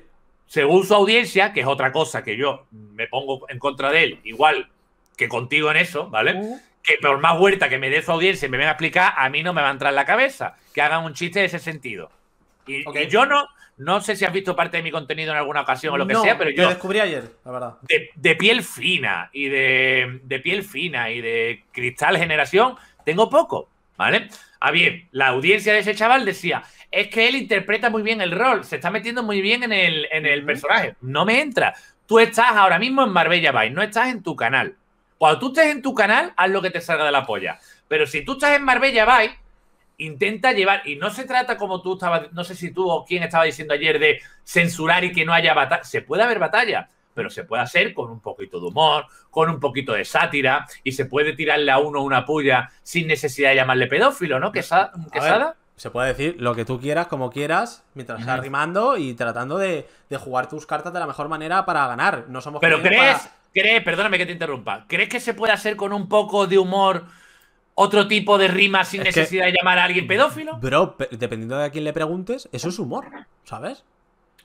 Según su audiencia, que es otra cosa que yo me pongo en contra de él, igual que contigo en eso, ¿vale? Uh que por más vuelta que me dé su audiencia y me venga a explicar, a mí no me va a entrar en la cabeza que hagan un chiste de ese sentido. Y, yo no, no sé si has visto parte de mi contenido en alguna ocasión o lo que sea, pero yo. Lo descubrí ayer, la verdad. De, piel fina y de, piel fina y de cristal generación, tengo poco, ¿vale? Ah, bien, la audiencia de ese chaval decía: es que él interpreta muy bien el rol, se está metiendo muy bien en el, en el personaje. No me entra. Tú estás ahora mismo en Marbella Vice, no estás en tu canal. Cuando tú estés en tu canal, haz lo que te salga de la polla. Pero si tú estás en Marbella bye, intenta llevar, y no se trata como tú estabas, no sé si tú o quién estaba diciendo ayer de censurar y que no haya batalla. Se puede haber batalla, pero se puede hacer con un poquito de humor, con un poquito de sátira, y se puede tirarle a uno una puya sin necesidad de llamarle pedófilo, ¿no? Quesada. se puede decir lo que tú quieras, como quieras, mientras estás rimando y tratando de, jugar tus cartas de la mejor manera para ganar. No somos. Pero crees. ¿Crees, perdóname que te interrumpa, ¿crees que se puede hacer con un poco de humor otro tipo de rima sin necesidad de llamar a alguien pedófilo? Bro, dependiendo de a quién le preguntes, eso es humor, ¿sabes?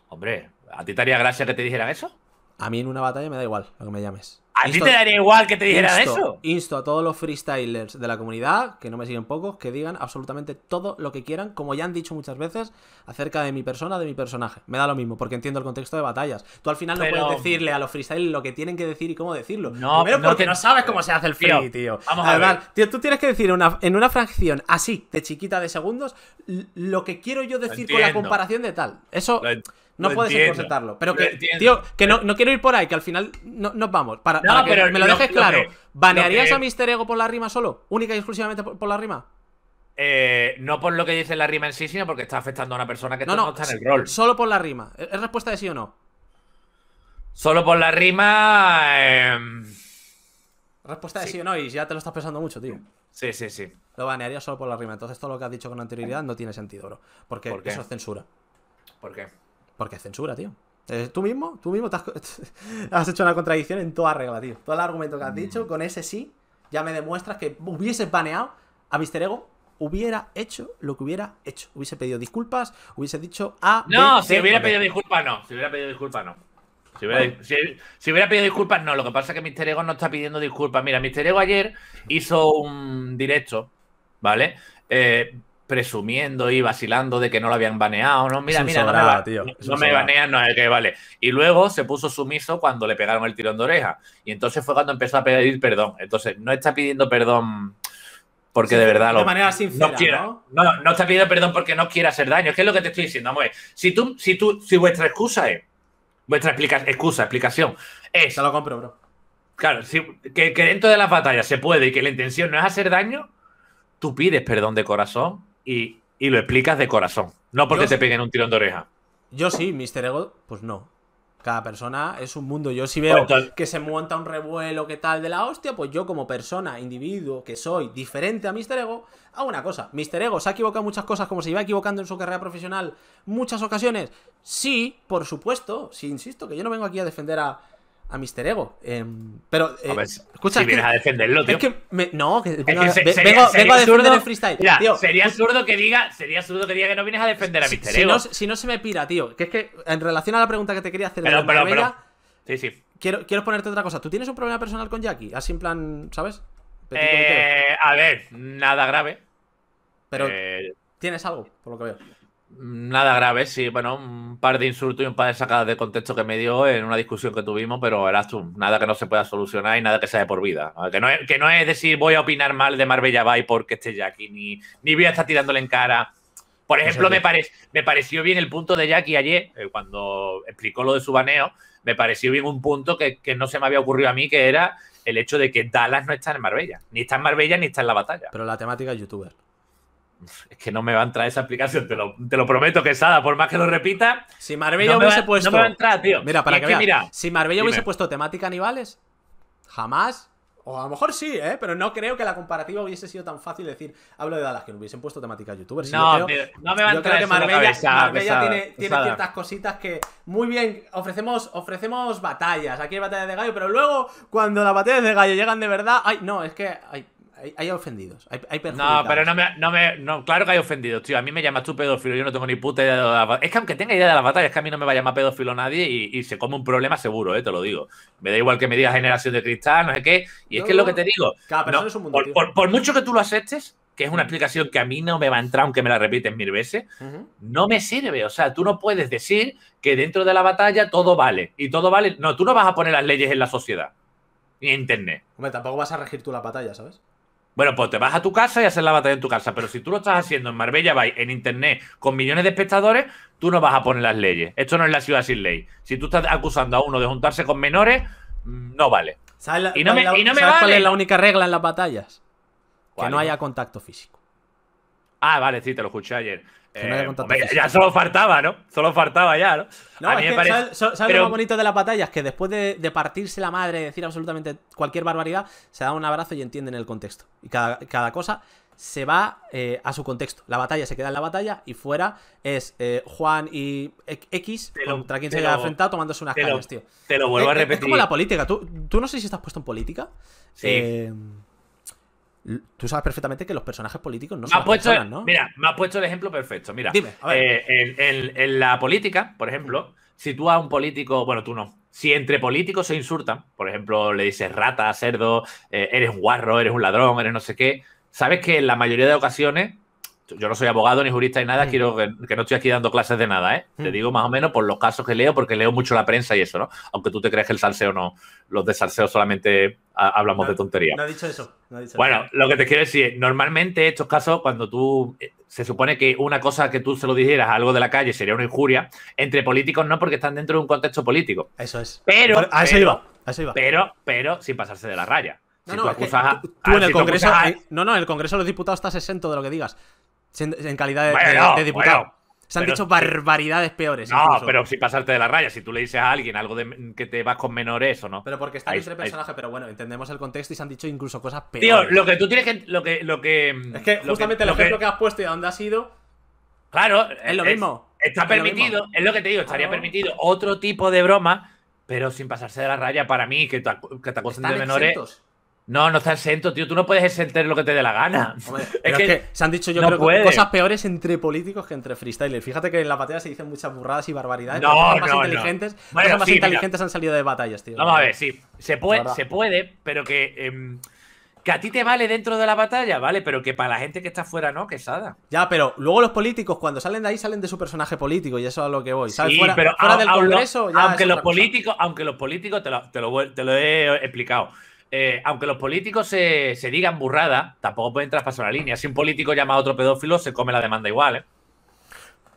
Hombre, ¿a ti te haría gracia que te dijera eso? A mí en una batalla me da igual lo que me llames. ¿A ti te daría igual que te dijera eso? Insto a todos los freestylers de la comunidad, que no me siguen pocos, que digan absolutamente todo lo que quieran, como ya han dicho muchas veces, acerca de mi persona, de mi personaje. Me da lo mismo, porque entiendo el contexto de batallas. Tú al final no puedes decirle a los freestylers lo que tienen que decir y cómo decirlo. No, Primero porque no sabes cómo se hace el free, Sí, tío. Vamos a, ver. Tío, tú tienes que decir una, en una fracción así, de chiquita de segundos, lo que quiero yo decir con la comparación de tal. Eso. No puedes entiendo, Pero que, tío, que no, quiero ir por ahí, que al final no, nos vamos. Para, no, pero me lo dejes claro. ¿Banearías a Mister Ego por la rima solo? ¿Única y exclusivamente por, la rima? Eh, no por lo que dice la rima en sí, sino porque está afectando a una persona que no, está en el rol. Solo por la rima. ¿Es respuesta de sí o no? Solo por la rima. Em, respuesta de sí. o no, y ya te lo estás pensando mucho, tío. Sí, sí, sí. Lo banearía solo por la rima. Entonces, todo lo que has dicho con anterioridad no tiene sentido, bro. Porque eso es censura. ¿Por qué? Porque es censura, tío. Eh, tú mismo, tú mismo has, hecho una contradicción en toda regla, tío. Todo el argumento que has dicho, mm. con ese sí, ya me demuestras que hubiese baneado a Mister Ego, hubiera hecho lo que hubiera hecho. Hubiese pedido disculpas, hubiese dicho a. No, si hubiera pedido disculpas, no. Si hubiera pedido disculpas, no. Si hubiera, hubiera, pedido disculpas, no. Lo que pasa es que Mister Ego no está pidiendo disculpas. Mira, Mister Ego ayer hizo un directo, ¿vale? Eh, presumiendo y vacilando de que no lo habían baneado, ¿no? Mira, mira, no me, banean, no es que vale. Y luego se puso sumiso cuando le pegaron el tirón de oreja. Y entonces fue cuando empezó a pedir perdón. Entonces, no está pidiendo perdón porque de verdad lo, no, ¿no? está pidiendo perdón porque no quiere hacer daño. Es que es lo que te estoy diciendo, amor. Si tú, si tú, si vuestra excusa es, vuestra explica, excusa, explicación es. lo compro, bro. Claro, si, que, dentro de la batalla se puede y que la intención no es hacer daño, tú pides perdón de corazón y, lo explicas de corazón, no porque te peguen un tirón de oreja. Yo sí, Mr. Ego, pues no. Cada persona es un mundo. Yo si pues veo que se monta un revuelo, que tal, de la hostia, pues yo como persona, individuo, que soy diferente a Mr. Ego, hago una cosa. Mr. Ego se ha equivocado muchas cosas, como se iba equivocando en su carrera profesional muchas ocasiones. Sí, por supuesto, sí, insisto, que yo no vengo aquí a defender a, a Mr. Ego. Em, pero. Eh, escucha, si vienes a defenderlo, tío. Es que me, no, que, vengo, sería, a defender absurdo, freestyle. Sería absurdo que diga. Sería absurdo que diga que no vienes a defender a Mr. Ego. si no se me pira, tío. Que es que en relación a la pregunta que te quería hacer pero, pero, pero, Sí, sí. Quiero, quiero ponerte otra cosa. ¿Tú tienes un problema personal con Jackie? Así en plan, ¿sabes? Eh, a ver, nada grave. Pero. Eh, ¿Tienes algo? Por lo que veo. Nada grave, sí. Bueno, un par de insultos y un par de sacadas de contexto que me dio en una discusión que tuvimos, pero era tú. Nada que no se pueda solucionar y nada que sea de por vida. Que no es, que no es decir voy a opinar mal de Marbella Bay porque esté Jackie, ni, voy a estar tirándole en cara. Por ejemplo, me, parece me pareció bien el punto de Jackie ayer, eh, cuando explicó lo de su baneo, me pareció bien un punto que, que no se me había ocurrido a mí, que era el hecho de que Dallas no está en Marbella. Ni está en Marbella ni está en la batalla. Pero la temática es youtuber es que no me va a entrar esa aplicación, te lo, te lo prometo que es Ada, por más que lo repita. Si Marbella hubiese puesto. No me va a entrar, tío. Mira, para que, si Marbella hubiese puesto temática animales, jamás. O a lo mejor sí, ¿eh? Pero no creo que la comparativa hubiese sido tan fácil decir, hablo de Dallas, que no hubiesen puesto temática youtubers. no, no me va a entrar. Marbella, Marbella tiene, ciertas cositas que. Muy bien, ofrecemos, ofrecemos batallas. Aquí hay batallas de gallo, pero luego, cuando las batallas de gallo llegan de verdad. Ay, no, es que. Ay, hay, ofendidos, hay, No, pero no me, claro que hay ofendidos, tío. A mí me llamas tú pedófilo, yo no tengo ni puta idea de la Es que aunque tenga idea de la batalla, es que a mí no me va a llamar pedófilo nadie y, se come un problema seguro, eh, te lo digo. Me da igual que me diga generación de cristal, no sé qué. Y es que es lo que te digo. por, mucho que tú lo aceptes, que es una mm. explicación que a mí no me va a entrar, aunque me la repites mil veces, no me sirve. O sea, tú no puedes decir que dentro de la batalla todo vale. Y todo vale. No, tú no vas a poner las leyes en la sociedad. Ni en internet. tampoco vas a regir tú la batalla, ¿sabes? Bueno, pues te vas a tu casa y haces la batalla en tu casa, pero si tú lo estás haciendo en Marbella Bay, en internet, con millones de espectadores, tú no vas a poner las leyes. Esto no es la ciudad sin ley. Si tú estás acusando a uno de juntarse con menores, mm, no vale. y no me, la, y vale? cuál es la única regla en las batallas? Que no haya contacto físico. Ah, vale, sí, te lo escuché ayer. Eh, ya solo faltaba, ¿no? Solo faltaba ya, ¿no? no es que, parece... ¿sabes, lo bonito de las batallas? Que después de, partirse la madre, decir absolutamente cualquier barbaridad, se da un abrazo y entienden el contexto. Y cada, cosa se va eh, a su contexto. La batalla se queda en la batalla y fuera es eh, Juan y X contra quien se ha enfrentado tomándose unas calles, tío. Te lo vuelvo a repetir. Es como la política. ¿Tú, tú no sé si estás puesto en política. Sí tú sabes perfectamente que los personajes políticos no son puesto, personas, ¿no? Mira, me has puesto el ejemplo perfecto. Mira, Dime, eh, en, la política, por ejemplo, si tú a un político, bueno, tú no, si entre políticos se insultan, por ejemplo, le dices rata, cerdo, eh, eres un guarro, eres un ladrón, eres no sé qué, sabes que en la mayoría de ocasiones yo no soy abogado ni jurista ni nada, mm. quiero que no estoy aquí dando clases de nada, ¿eh? Te mm. digo más o menos por los casos que leo, porque leo mucho la prensa y eso, ¿no? Aunque tú te creas que el salseo no, los de salseo solamente ah, hablamos de tontería. No ha dicho eso. bueno, lo que te quiero decir, normalmente estos casos, cuando tú eh, se supone que una cosa que tú se lo dijeras algo de la calle sería una injuria, entre políticos no, porque están dentro de un contexto político. Eso es. Pero. a eso iba. A eso iba. Pero, pero, sin pasarse de la raya. No, no, tú en el Congreso. Eh, no, no, en el Congreso de los Diputados estás exento de lo que digas en calidad de, diputado. Se han dicho barbaridades peores. No, pero sin pasarte de la raya. Si tú le dices a alguien algo que te vas con menores o no. Pero porque está ahí, entre personaje, pero bueno, entendemos el contexto y se han dicho incluso cosas peores. Tío, lo que tú tienes que. Lo que, lo que es mm, que justamente lo que, el ejemplo que... has puesto y a dónde has ido. Claro, es lo mismo. está permitido, es lo que te digo, estaría ah. permitido otro tipo de broma, pero sin pasarse de la raya para mí, que te, que te de menores. No, no está exento, tío. Tú no puedes exenter lo que te dé la gana. es, que se han dicho yo cosas peores entre políticos que entre freestylers. Fíjate que en la batalla se dicen muchas burradas y barbaridades. No, más inteligentes, no. más inteligentes han salido de batallas, tío. Vamos a ver, sí. Se puede, se puede pero que. Em, que a ti te vale dentro de la batalla, ¿vale? Pero que para la gente que está afuera no, quesada. Ya, pero luego los políticos cuando salen de ahí salen de su personaje político y eso es a lo que voy. Sí, pero fuera del Congreso. aunque, los políticos, aunque los políticos, te, lo, te lo he explicado. Eh, aunque los políticos se, digan burrada, tampoco pueden traspasar la línea. Si un político llama a otro pedófilo, se come la demanda igual, ¿eh?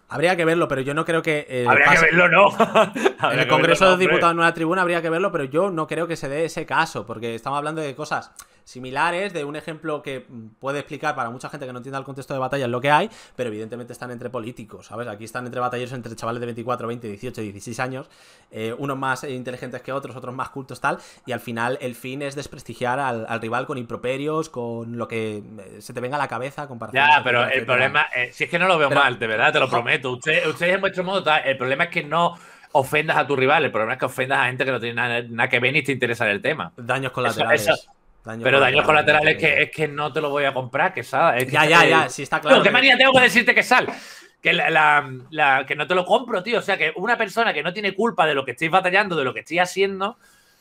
Habría que verlo, pero yo no creo que. habría que verlo, no. en el Congreso de de Diputados en una tribuna habría que verlo, pero yo no creo que se dé ese caso, porque estamos hablando de cosas similares, de un ejemplo que mm, puede explicar para mucha gente que no entienda el contexto de batalla lo que hay, pero evidentemente están entre políticos, ¿sabes? Aquí están entre batalleros, entre chavales de 24, 20, 18, 16 años, eh, unos más inteligentes que otros, otros más cultos, tal, y al final el fin es desprestigiar al, rival con improperios, con lo que eh, se te venga a la cabeza. Ya, pero el problema, si es que no lo veo mal, de verdad, te lo prometo. Ustedes usted vuestro modo, el problema es que no ofendas a tu rival, el problema es que ofendas a gente que no tiene nada, que ver ni te interesa en el tema. Daños colaterales pero daños colaterales que es que no te lo voy a comprar, que sal. ya, ya, ya, sí está claro. ¿Qué manía tengo que decirte que sal? Que, la, que no te lo compro, tío. O sea, que una persona que no tiene culpa de lo que estoy batallando, de lo que estoy haciendo,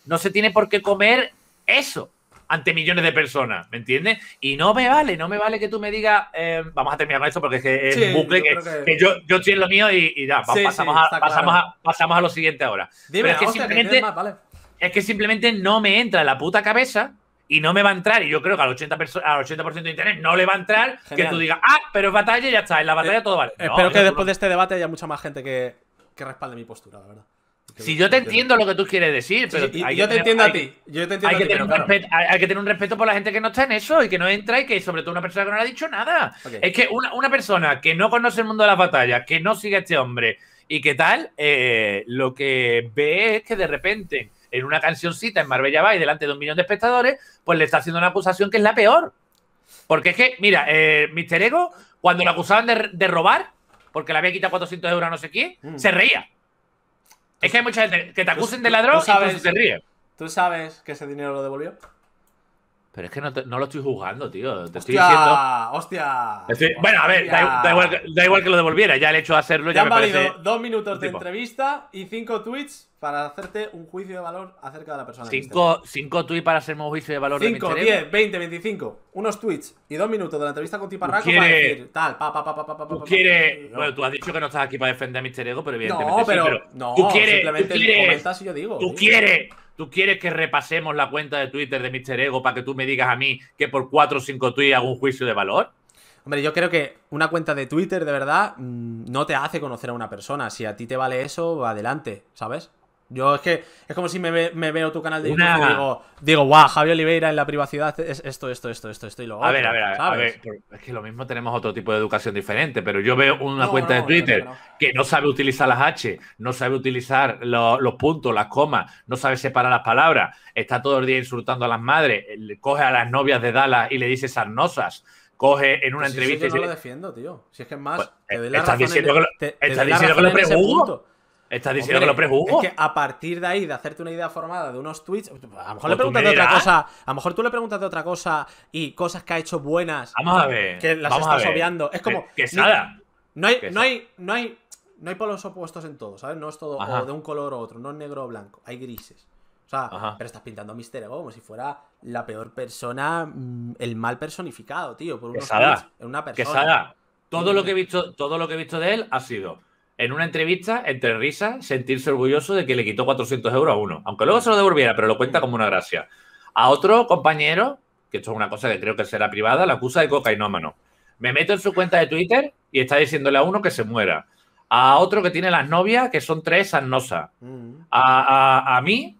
no se tiene por qué comer eso ante millones de personas, ¿me entiendes? Y no me vale, no me vale que tú me digas, eh, vamos a terminar con esto porque es que es un bucle, que, yo, estoy en lo mío y, ya, pasamos, a, lo siguiente ahora. Pero es que simplemente... Es que simplemente no me entra en la puta cabeza y no me va a entrar, y yo creo que al 80%, al 80 de internet no le va a entrar, que tú digas, ah, pero es batalla y ya está, en la batalla eh, todo vale. Eh, espero que después de este debate haya mucha más gente que, respalde mi postura, la verdad. Si yo te entiendo lo que tú quieres decir, pero yo, te entiendo a ti. hay, que tener un respeto por la gente que no está en eso y que no entra y que sobre todo una persona que no le ha dicho nada. Es que una, persona que no conoce el mundo de las batallas, que no sigue a este hombre y que tal, eh, lo que ve es que de repente en una cancioncita en Marbella Bay delante de un millón de espectadores, pues le está haciendo una acusación que es la peor. Porque es que, mira, eh, Mister Ego, cuando lo acusaban de, robar, porque le había quitado 400 euros a no sé quién, mm. se reía. Es que hay mucha gente que te acusen de ladrón y se ríe. ¿Tú sabes que ese dinero lo devolvió? Pero es que no, no, lo estoy juzgando, tío. Te estoy diciendo. ¡Hostia! Bueno, a ver, da igual, da, igual que, lo devolviera. Ya el hecho de hacerlo Te ya han valido dos minutos de entrevista y cinco tweets para hacerte un juicio de valor acerca de la persona. Cinco, cinco tweets para hacerme un juicio de valor cinco, de mi diez, veinte, veinticinco. Unos tweets y dos minutos de la entrevista con Tiparraco para decir tal, pa, pa, pa, pa, pa, pa, Bueno, tú has dicho que no estás aquí para defender a Mister Ego, pero evidentemente no, pero, pero... No, tú simplemente tú comentas y yo digo. Tú quieres ¿Tú quieres que repasemos la cuenta de Twitter de Mr. Ego para que tú me digas a mí que por 4 o 5 tweets hago un juicio de valor? Hombre, yo creo que una cuenta de Twitter, de verdad, mm, no te hace conocer a una persona. Si a ti te vale eso, adelante, ¿sabes? Yo es que es como si me, veo tu canal de YouTube y digo, digo, guau, wow, Javier Oliveira en la privacidad es esto, esto, esto, esto, esto y lo A ver, a ver, a ver. Es que lo mismo tenemos otro tipo de educación diferente, pero yo veo una cuenta de Twitter que no sabe utilizar las H, no sabe utilizar los puntos, las comas, no sabe separar las palabras, está todo el día insultando a las madres, coge a las novias de Dallas y le dice sarnosas coge en una pues entrevista. yo lo defiendo, tío. Si es que es más, te la diciendo que lo pregunto. Estás diciendo que lo prejuzgo. Es que a partir de ahí, de hacerte una idea formada de unos tweets, a lo mejor le pues preguntas de otra cosa. A lo mejor tú le preguntas de otra cosa y cosas que ha hecho buenas. Que las estás obviando. Es como. Que, nada. No hay, no, hay, no, hay, no hay polos opuestos en todo, ¿sabes? No es todo de un color o otro, no es negro o blanco, hay grises. O sea, pero estás pintando misterio, Mister como si fuera la peor persona, mm, el mal personificado, tío, por unos tweets, en una persona. Que Todo lo que he visto, todo lo que he visto de él ha sido en una entrevista, entre risas, sentirse orgulloso de que le quitó 400 euros a uno, aunque luego se lo devolviera, pero lo cuenta como una gracia. A otro compañero, que esto es una cosa que creo que será privada, la acusa de cocainómano. Me meto en su cuenta de Twitter y está diciéndole a uno que se muera. A otro que tiene las novias, que son tres asnosas. Mm. A, a, a mí,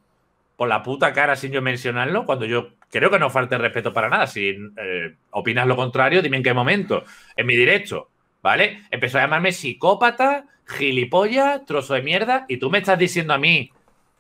por la puta cara sin yo mencionarlo, cuando yo creo que no falte respeto para nada. Si eh, opinas lo contrario, dime en qué momento. En mi derecho. ¿vale? Empezó a llamarme psicópata, Gilipolla, trozo de mierda, y tú me estás diciendo a mí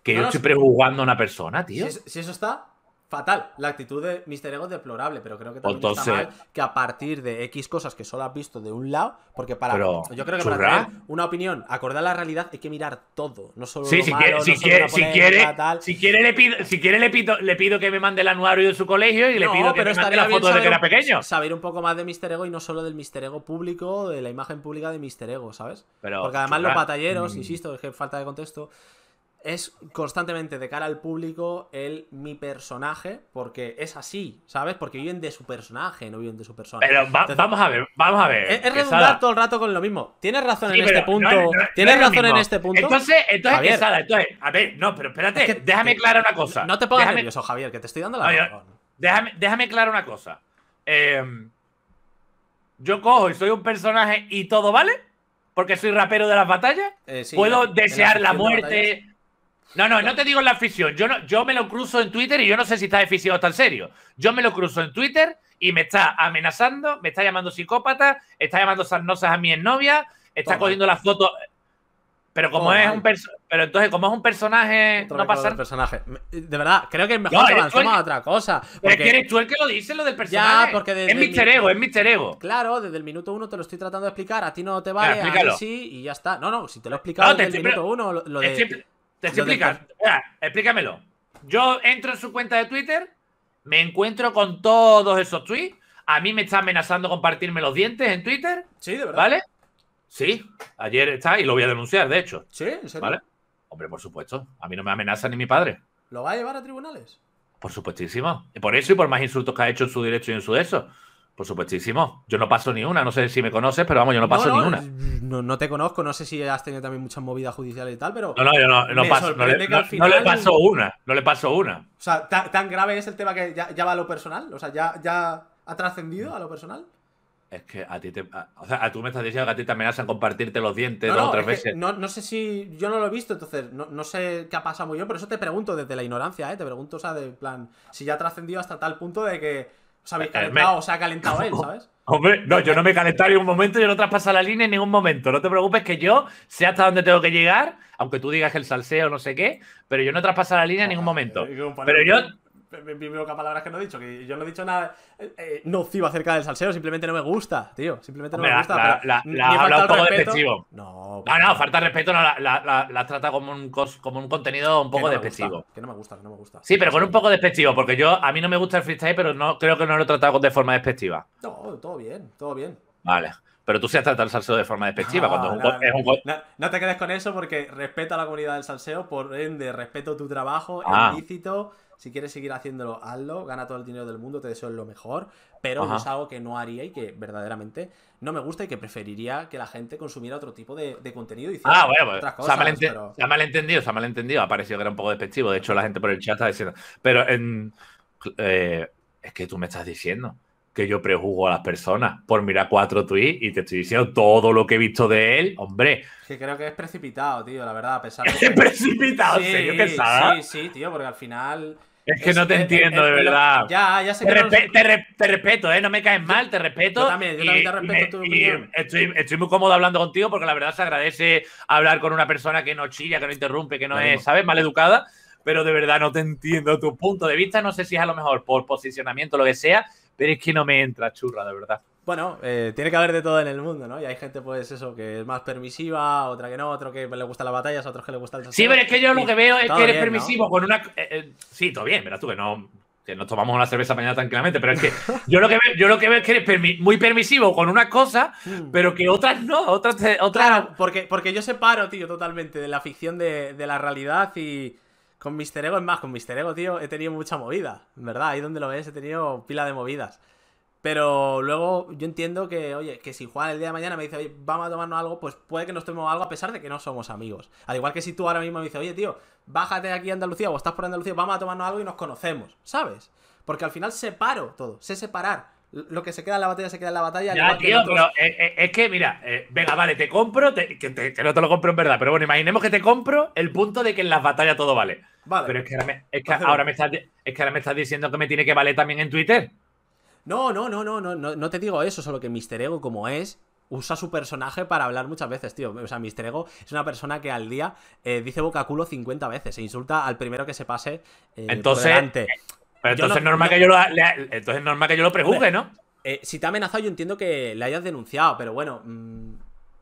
que yo estoy prejugando a una persona, tío. si eso está, fatal. La actitud de Mister Ego es deplorable, pero creo que también Entonces, está mal que a partir de X cosas que solo has visto de un lado, porque para yo creo que tener una opinión acordar la realidad hay que mirar todo, no solo lo malo, si, quiere, si, quiere si quiere, le pido, si quiere le pido, le pido que me mande el anuario de su colegio y le pido que me mande la foto de que era pequeño. Saber un poco más de Mister Ego y no solo del Mister Ego público, de la imagen pública de Mister Ego, ¿sabes? porque además los batalleros, mm. insisto, es que falta de contexto es constantemente de cara al público el mi personaje, porque es así, ¿sabes? Porque viven de su personaje, no viven de su persona. Pero vamos a ver, vamos a ver. Es, redundar todo el rato con lo mismo. Tienes razón en este punto. Tienes razón en este punto. Entonces, entonces, Javier, entonces, a ver, no, pero espérate, déjame aclarar una cosa. No te pongas nervioso, Javier, que te estoy dando la razón. déjame, déjame aclarar una cosa. Em, yo cojo y soy un personaje y todo vale. Porque soy rapero de las batallas. Eh, ¿Puedo desear la muerte? No, no, no te digo la afición. Yo, no, yo me lo cruzo en Twitter y yo no sé si está está tan serio. Yo me lo cruzo en Twitter y me está amenazando, me está llamando psicópata, está llamando sarnosas a mi novia, está cogiendo las fotos. Pero como es un pero entonces como es un personaje no pasa personaje. De verdad, creo que es mejor que a otra cosa. Porque... eres tú el que lo dice lo del personaje. porque es Mister Ego, es Mister Ego. Claro, desde el minuto uno te lo estoy tratando de explicar, a ti no te va. a sí y ya está. No, no, si te lo he explicado desde el minuto uno lo, lo te explicas. explícamelo. Yo entro en su cuenta de Twitter, me encuentro con todos esos tweets. A mí me está amenazando compartirme los dientes en Twitter. Sí, de verdad. ¿Vale? Sí, ayer está y lo voy a denunciar, de hecho. Sí, en ¿Vale? Hombre, por supuesto. A mí no me amenaza ni mi padre. ¿Lo va a llevar a tribunales? Por supuestísimo. Y por eso y por más insultos que ha hecho en su derecho y en su eso. Por supuestísimo. Yo no paso ni una. No sé si me conoces, pero vamos, yo no paso ni una. No, te conozco. No sé si has tenido también muchas movidas judiciales y tal, pero. No, no, yo no, paso. Le, le, paso una. No le paso una. O sea, tan, grave es el tema que ya, va a lo personal. O sea, ya, ha trascendido a lo personal. Es que a ti te. o sea, a tú me estás diciendo que a ti te amenazan compartirte los dientes dos o tres veces. No, sé si. Yo no lo he visto, entonces no, sé qué ha pasado muy bien. pero eso te pregunto desde la ignorancia, ¿eh? Te pregunto, o sea, de plan. Si ya ha trascendido hasta tal punto de que sea, eh, calentado? sea, ha calentado él, sabes? Hombre, no, yo no me he calentado en ningún momento, yo no traspaso la línea en ningún momento. No te preocupes que yo sé hasta dónde tengo que llegar, aunque tú digas el salseo no sé qué, pero yo no traspaso la línea en ningún momento. Pero yo primero que palabras que no he dicho, que yo no he dicho nada eh, eh, nocivo acerca del salseo, simplemente no me gusta, tío. Simplemente no me, gusta. La, la, la un despectivo. No, no, falta respeto, la, trata como un, como un contenido un poco despectivo. que no me gusta, que no me gusta. Sí, pero con un poco despectivo, porque yo a mí no me gusta el freestyle, pero no creo que no lo he tratado de forma despectiva. No, todo bien, todo bien. Vale. Pero tú sí has tratado el salseo de forma despectiva. No, cuando te quedes con eso porque respeto a la comunidad del salseo, por ende, respeto tu trabajo, es ah. lícito. Si quieres seguir haciéndolo, hazlo, gana todo el dinero del mundo, te deseo lo mejor, pero es algo que no haría y que verdaderamente no me gusta y que preferiría que la gente consumiera otro tipo de, contenido y ah, bueno, pues, otras cosas. Se ha, ha, malentendido, se ha malentendido, ha parecido que era un poco despectivo, de hecho la gente por el chat está diciendo, pero en, eh, es que tú me estás diciendo que yo prejuzgo a las personas por mirar cuatro tweets y te estoy diciendo todo lo que he visto de él, hombre. Que creo que es precipitado, tío, la verdad, a pesar de ¿Es precipitado, sí, Sí, sí, tío, porque al final es que no te eh, entiendo, eh, de eh, verdad. Ya, ya sé te, te, respeto, ¿eh? No me caes mal, te respeto. Dame, yo también te respeto. estoy, muy cómodo hablando contigo porque la verdad se agradece hablar con una persona que no chilla, que no interrumpe, que no es, ¿sabes? Mal educada. Pero de verdad no te entiendo tu punto de vista. No sé si es a lo mejor por posicionamiento, lo que sea, pero es que no me entra churra, de verdad. Bueno, eh, tiene que haber de todo en el mundo, ¿no? Y hay gente, pues, eso, que es más permisiva, otra que no, otro que le gusta las batallas, otros que le gusta el... Sí, pero es que yo lo que veo es que eres permisivo con una... Eh, eh, sí, todo bien, verás tú que no... nos tomamos una cerveza mañana tranquilamente, pero es que yo lo que veo, yo lo que veo es que eres muy permisivo con una cosa, hmm. pero que otras no, otras... otras... Claro, porque, porque yo separo, tío, totalmente de la ficción de, la realidad y... Con Mister Ego, es más, con Mister Ego, tío, he tenido mucha movida, ¿verdad? Ahí donde lo ves, he tenido pila de movidas. Pero luego yo entiendo que, oye, que si Juan el día de mañana me dice, oye, vamos a tomarnos algo, pues puede que nos tomemos algo a pesar de que no somos amigos. Al igual que si tú ahora mismo me dices, oye, tío, bájate de aquí a Andalucía o estás por Andalucía, vamos a tomarnos algo y nos conocemos, ¿sabes? Porque al final separo todo, sé separar. Lo que se queda en la batalla se queda en la batalla. Ya, tío, pero eh, eh, es que, mira, eh, venga, vale, te compro, que, te, no te lo compro en verdad, pero bueno, imaginemos que te compro el punto de que en las batallas todo vale. Vale. Pero es que ahora me, es que ahora me estás, es que ahora me estás diciendo que me tiene que valer también en Twitter. No, no, no, no, no, no te digo eso, solo que Mister Ego como es, usa su personaje para hablar muchas veces, tío. O sea, Mister Ego es una persona que al día eh, dice boca culo 50 veces e insulta al primero que se pase eh, entonces, eh, entonces, normal que yo lo, entonces normal que yo lo prejuzgue, ¿no? si te ha amenazado, yo entiendo que le hayas denunciado, pero bueno, mm,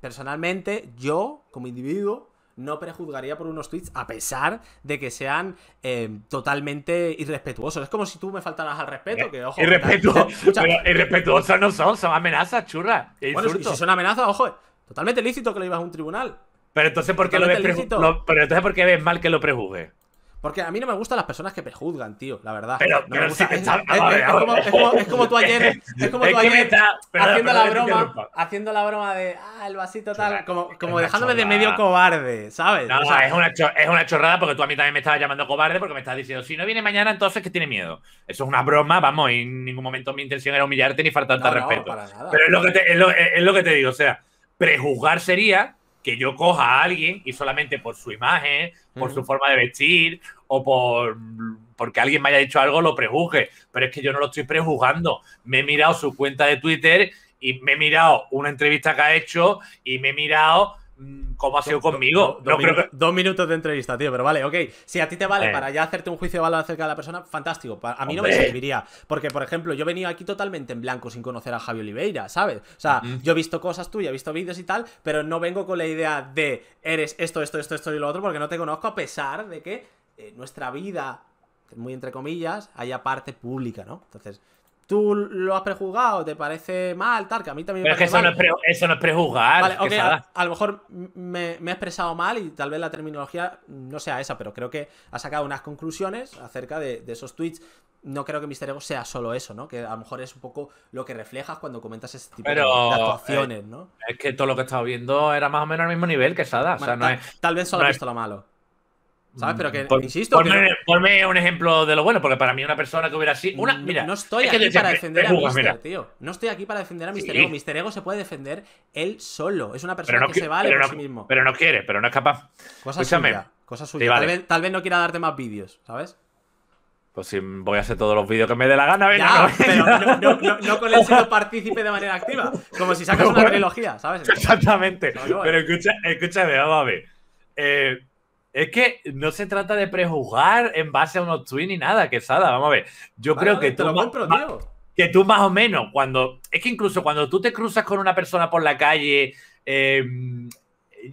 personalmente, yo, como individuo, no prejuzgaría por unos tweets a pesar de que sean eh, totalmente irrespetuosos. Es como si tú me faltaras al respeto, que ojo. Irrespetuoso, irrespetuosos no son, son amenazas, churras. E bueno, si, son amenazas, ojo, totalmente lícito que lo ibas a un tribunal. Pero entonces, ¿por qué lo ves pero entonces, ¿por ves mal que lo prejuzgue? Porque a mí no me gustan las personas que prejuzgan, tío, la verdad. es, como, tú ayer, es como ayer haciendo la broma, haciendo la broma de, ah, el vasito tal, como, dejándome de medio cobarde, ¿sabes? o es, una es una chorrada porque tú a mí también me estabas llamando cobarde porque me estás diciendo, si no viene mañana, entonces que tiene miedo. Eso es una broma, vamos, y en ningún momento mi intención era humillarte ni faltar tanto respeto. Pero es lo, que te, es lo que te digo, o sea, prejuzgar sería que yo coja a alguien y solamente por su imagen, por su forma de vestir o por porque alguien me haya dicho algo lo prejuzgue, pero es que yo no lo estoy prejuzgando. Me he mirado su cuenta de Twitter y me he mirado una entrevista que ha hecho y me he mirado Mm, ¿Cómo ha sido conmigo. Dos minutos de entrevista, tío, pero vale, ok. Si a ti te vale eh. para ya hacerte un juicio de valor acerca de la persona, fantástico. A mí no me serviría. Porque, por ejemplo, yo he venido aquí totalmente en blanco sin conocer a Javi Oliveira, ¿sabes? O sea, yo he visto cosas tuyas, he visto vídeos y tal, pero no vengo con la idea de eres esto, esto, esto, esto y lo otro, porque no te conozco, a pesar de que eh, nuestra vida, muy entre comillas, haya parte pública, ¿no? Entonces. ¿Tú lo has prejuzgado? ¿Te parece mal? Tal, que a mí también me parece eso, No es eso no es prejuzgar. Vale, a, lo mejor me, he expresado mal y tal vez la terminología no sea esa, pero creo que ha sacado unas conclusiones acerca de, esos tweets. No creo que Mister Ego sea solo eso, ¿no? Que a lo mejor es un poco lo que reflejas cuando comentas ese tipo de, eh, actuaciones, ¿no? Es que todo lo que he estado viendo era más o menos al mismo nivel que Sada. o sea, no tal, es, tal, vez solo he visto lo malo. ¿Sabes? Pero que, insisto. Ponme, un ejemplo de lo bueno, porque para mí una persona que hubiera sido. mira, no estoy aquí para defender a Mister, Ego No estoy aquí para defender a Mister Ego. Mister Ego se puede defender él solo. Es una persona que, se vale por sí mismo. Pero no quiere, pero no es capaz. Cosa Escúchame. suya. Cosa tal, vez, no quiera darte más vídeos, ¿sabes? Pues si voy a hacer todos los vídeos que me dé la gana, ya, no, pero no, con él siendo partícipe de manera activa. Como si sacas una trilogía, ¿sabes? Exactamente. pero escucha, escúchame, vamos a ver. Eh es que no se trata de prejuzgar en base a unos tweets ni nada, Quesada. Vamos a ver. Yo creo que tú. más, Que tú más o menos, cuando. Es que incluso cuando tú te cruzas con una persona por la calle. Em,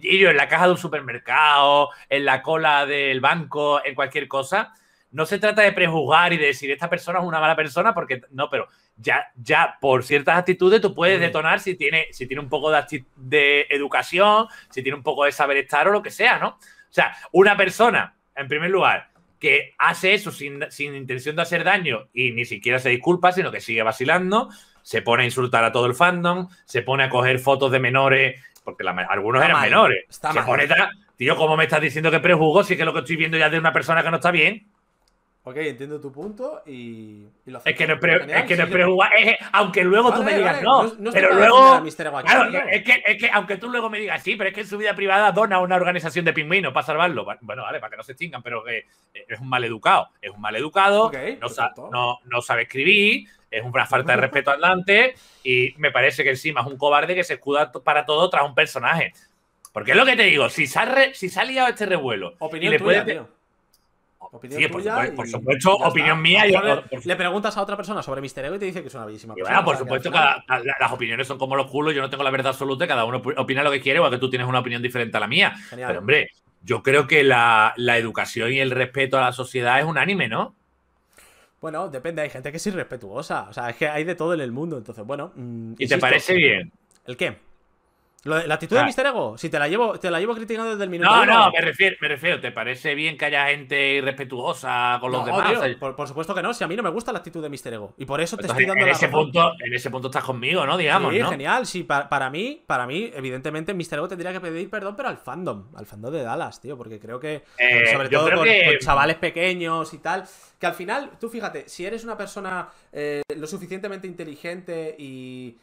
en la caja de un supermercado, en la cola del banco, en cualquier cosa, no se trata de prejuzgar y de decir esta persona es una mala persona, porque no, pero ya, ya por ciertas actitudes tú puedes detonar si tiene, si tiene un poco de, de educación, si tiene un poco de saber estar o lo que sea, ¿no? O sea, una persona, en primer lugar, que hace eso sin, intención de hacer daño y ni siquiera se disculpa, sino que sigue vacilando, se pone a insultar a todo el fandom, se pone a coger fotos de menores, porque algunos eran menores. se tío, ¿cómo me estás diciendo que prejugó si es que lo que estoy viendo ya de una persona que no está bien? Ok, entiendo tu punto y, lo Es que no es, que no es aunque luego tú me digas no, pero luego. es que, es que aunque tú luego me digas sí, pero es que en su vida privada dona a una organización de pingüinos para salvarlo. Bueno, vale, para que no se extingan, pero eh, es un mal educado. Es un mal educado, no, sabe escribir, es una falta de respeto adelante y me parece que encima es un cobarde que se escuda para todo tras un personaje. Porque es lo que te digo, si se ha, si liado este revuelo. Opinión le por, supuesto, opinión mía. le, preguntas a otra persona sobre Mister y te dice que es una bellísima persona. por supuesto, las opiniones son como los culos. Yo no tengo la verdad absoluta. Cada uno opina lo que quiere, o que tú tienes una opinión diferente a la mía. Pero, hombre, yo creo que la, educación y el respeto a la sociedad es unánime, ¿no? Bueno, depende. Hay gente que es irrespetuosa. O sea, es que hay de todo en el mundo. Entonces, bueno. Mm, ¿Y te parece bien? ¿El qué? la actitud de ah. Mister Ego, si te la llevo, te la llevo criticando desde el minuto. No, no, me refiero, me refiero, ¿te parece bien que haya gente irrespetuosa con los demás? por, supuesto que no, si a mí no me gusta la actitud de Mister Ego. Y por eso te estoy dando la ese punto, En ese punto estás conmigo, ¿no? Digamos. ¿no? genial. Sí, para, mí, para mí, evidentemente, Mister Ego tendría que pedir perdón, pero al fandom, al fandom de Dallas, tío, porque creo que. Eh, sobre todo con, chavales pequeños y tal. Que al final, tú fíjate, si eres una persona eh, lo suficientemente inteligente y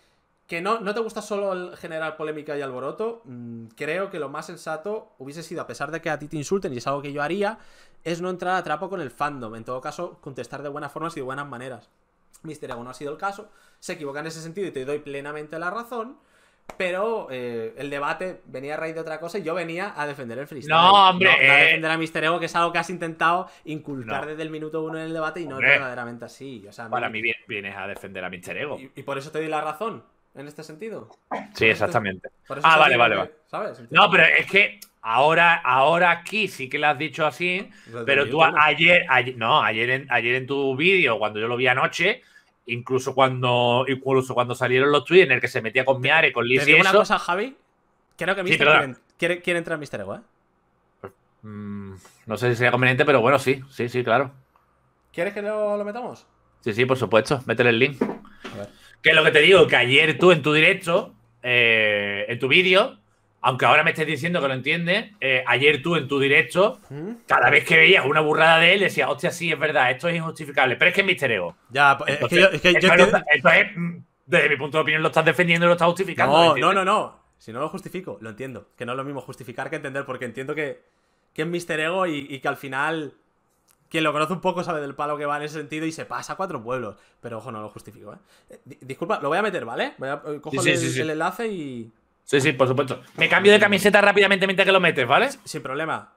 que no, no te gusta solo el generar polémica y alboroto, mm, creo que lo más sensato hubiese sido, a pesar de que a ti te insulten, y es algo que yo haría, es no entrar a trapo con el fandom. En todo caso, contestar de buenas formas y de buenas maneras. Mister Ego no ha sido el caso, se equivoca en ese sentido y te doy plenamente la razón. Pero eh, el debate venía a raíz de otra cosa y yo venía a defender el freestyle. No, hombre. a eh. defender a Mister Ego, que es algo que has intentado inculcar desde el minuto uno en el debate y no es verdaderamente así. Para mí, vienes a defender a Mister Ego. y por eso te doy la razón en este sentido. Sí, exactamente. Ah, vale, vale, vale. ¿Sabes? No, pero es que ahora, ahora aquí sí que lo has dicho así, pero tú ayer, ayer, no, ayer en, ayer en tu vídeo, cuando yo lo vi anoche, incluso cuando, incluso cuando salieron los tweets en el que se metía con Miare, con Liz ¿Te digo una cosa, Javi? Creo que Mister sí, quiere, quiere, entrar Mister Ego, ¿eh? Pues, mm, no sé si sería conveniente, pero bueno, sí, sí, sí, claro. ¿Quieres que lo, lo metamos? Sí, sí, por supuesto. Métele el link. A ver. Que es lo que te digo, que ayer tú en tu directo, eh, en tu vídeo, aunque ahora me estés diciendo que lo entiendes, eh, ayer tú en tu directo, ¿Mm? cada vez que veías una burrada de él, decías, hostia, sí, es verdad, esto es injustificable, pero es que es Mister Ego. Ya, pues, es que yo, mm, desde mi punto de opinión, lo estás defendiendo y lo estás justificando. No, no, no, Si no lo justifico, lo entiendo. Que no es lo mismo justificar que entender, porque entiendo que, es Mister Ego y que al final quien lo conoce un poco sabe del palo que va en ese sentido y se pasa cuatro pueblos. Pero ojo, no lo justifico, ¿eh? eh disculpa, lo voy a meter, ¿vale? Voy a, eh, cojo el, el enlace y. Sí, sí, por supuesto. Me cambio de camiseta rápidamente mientras que lo metes, ¿vale? Sin problema.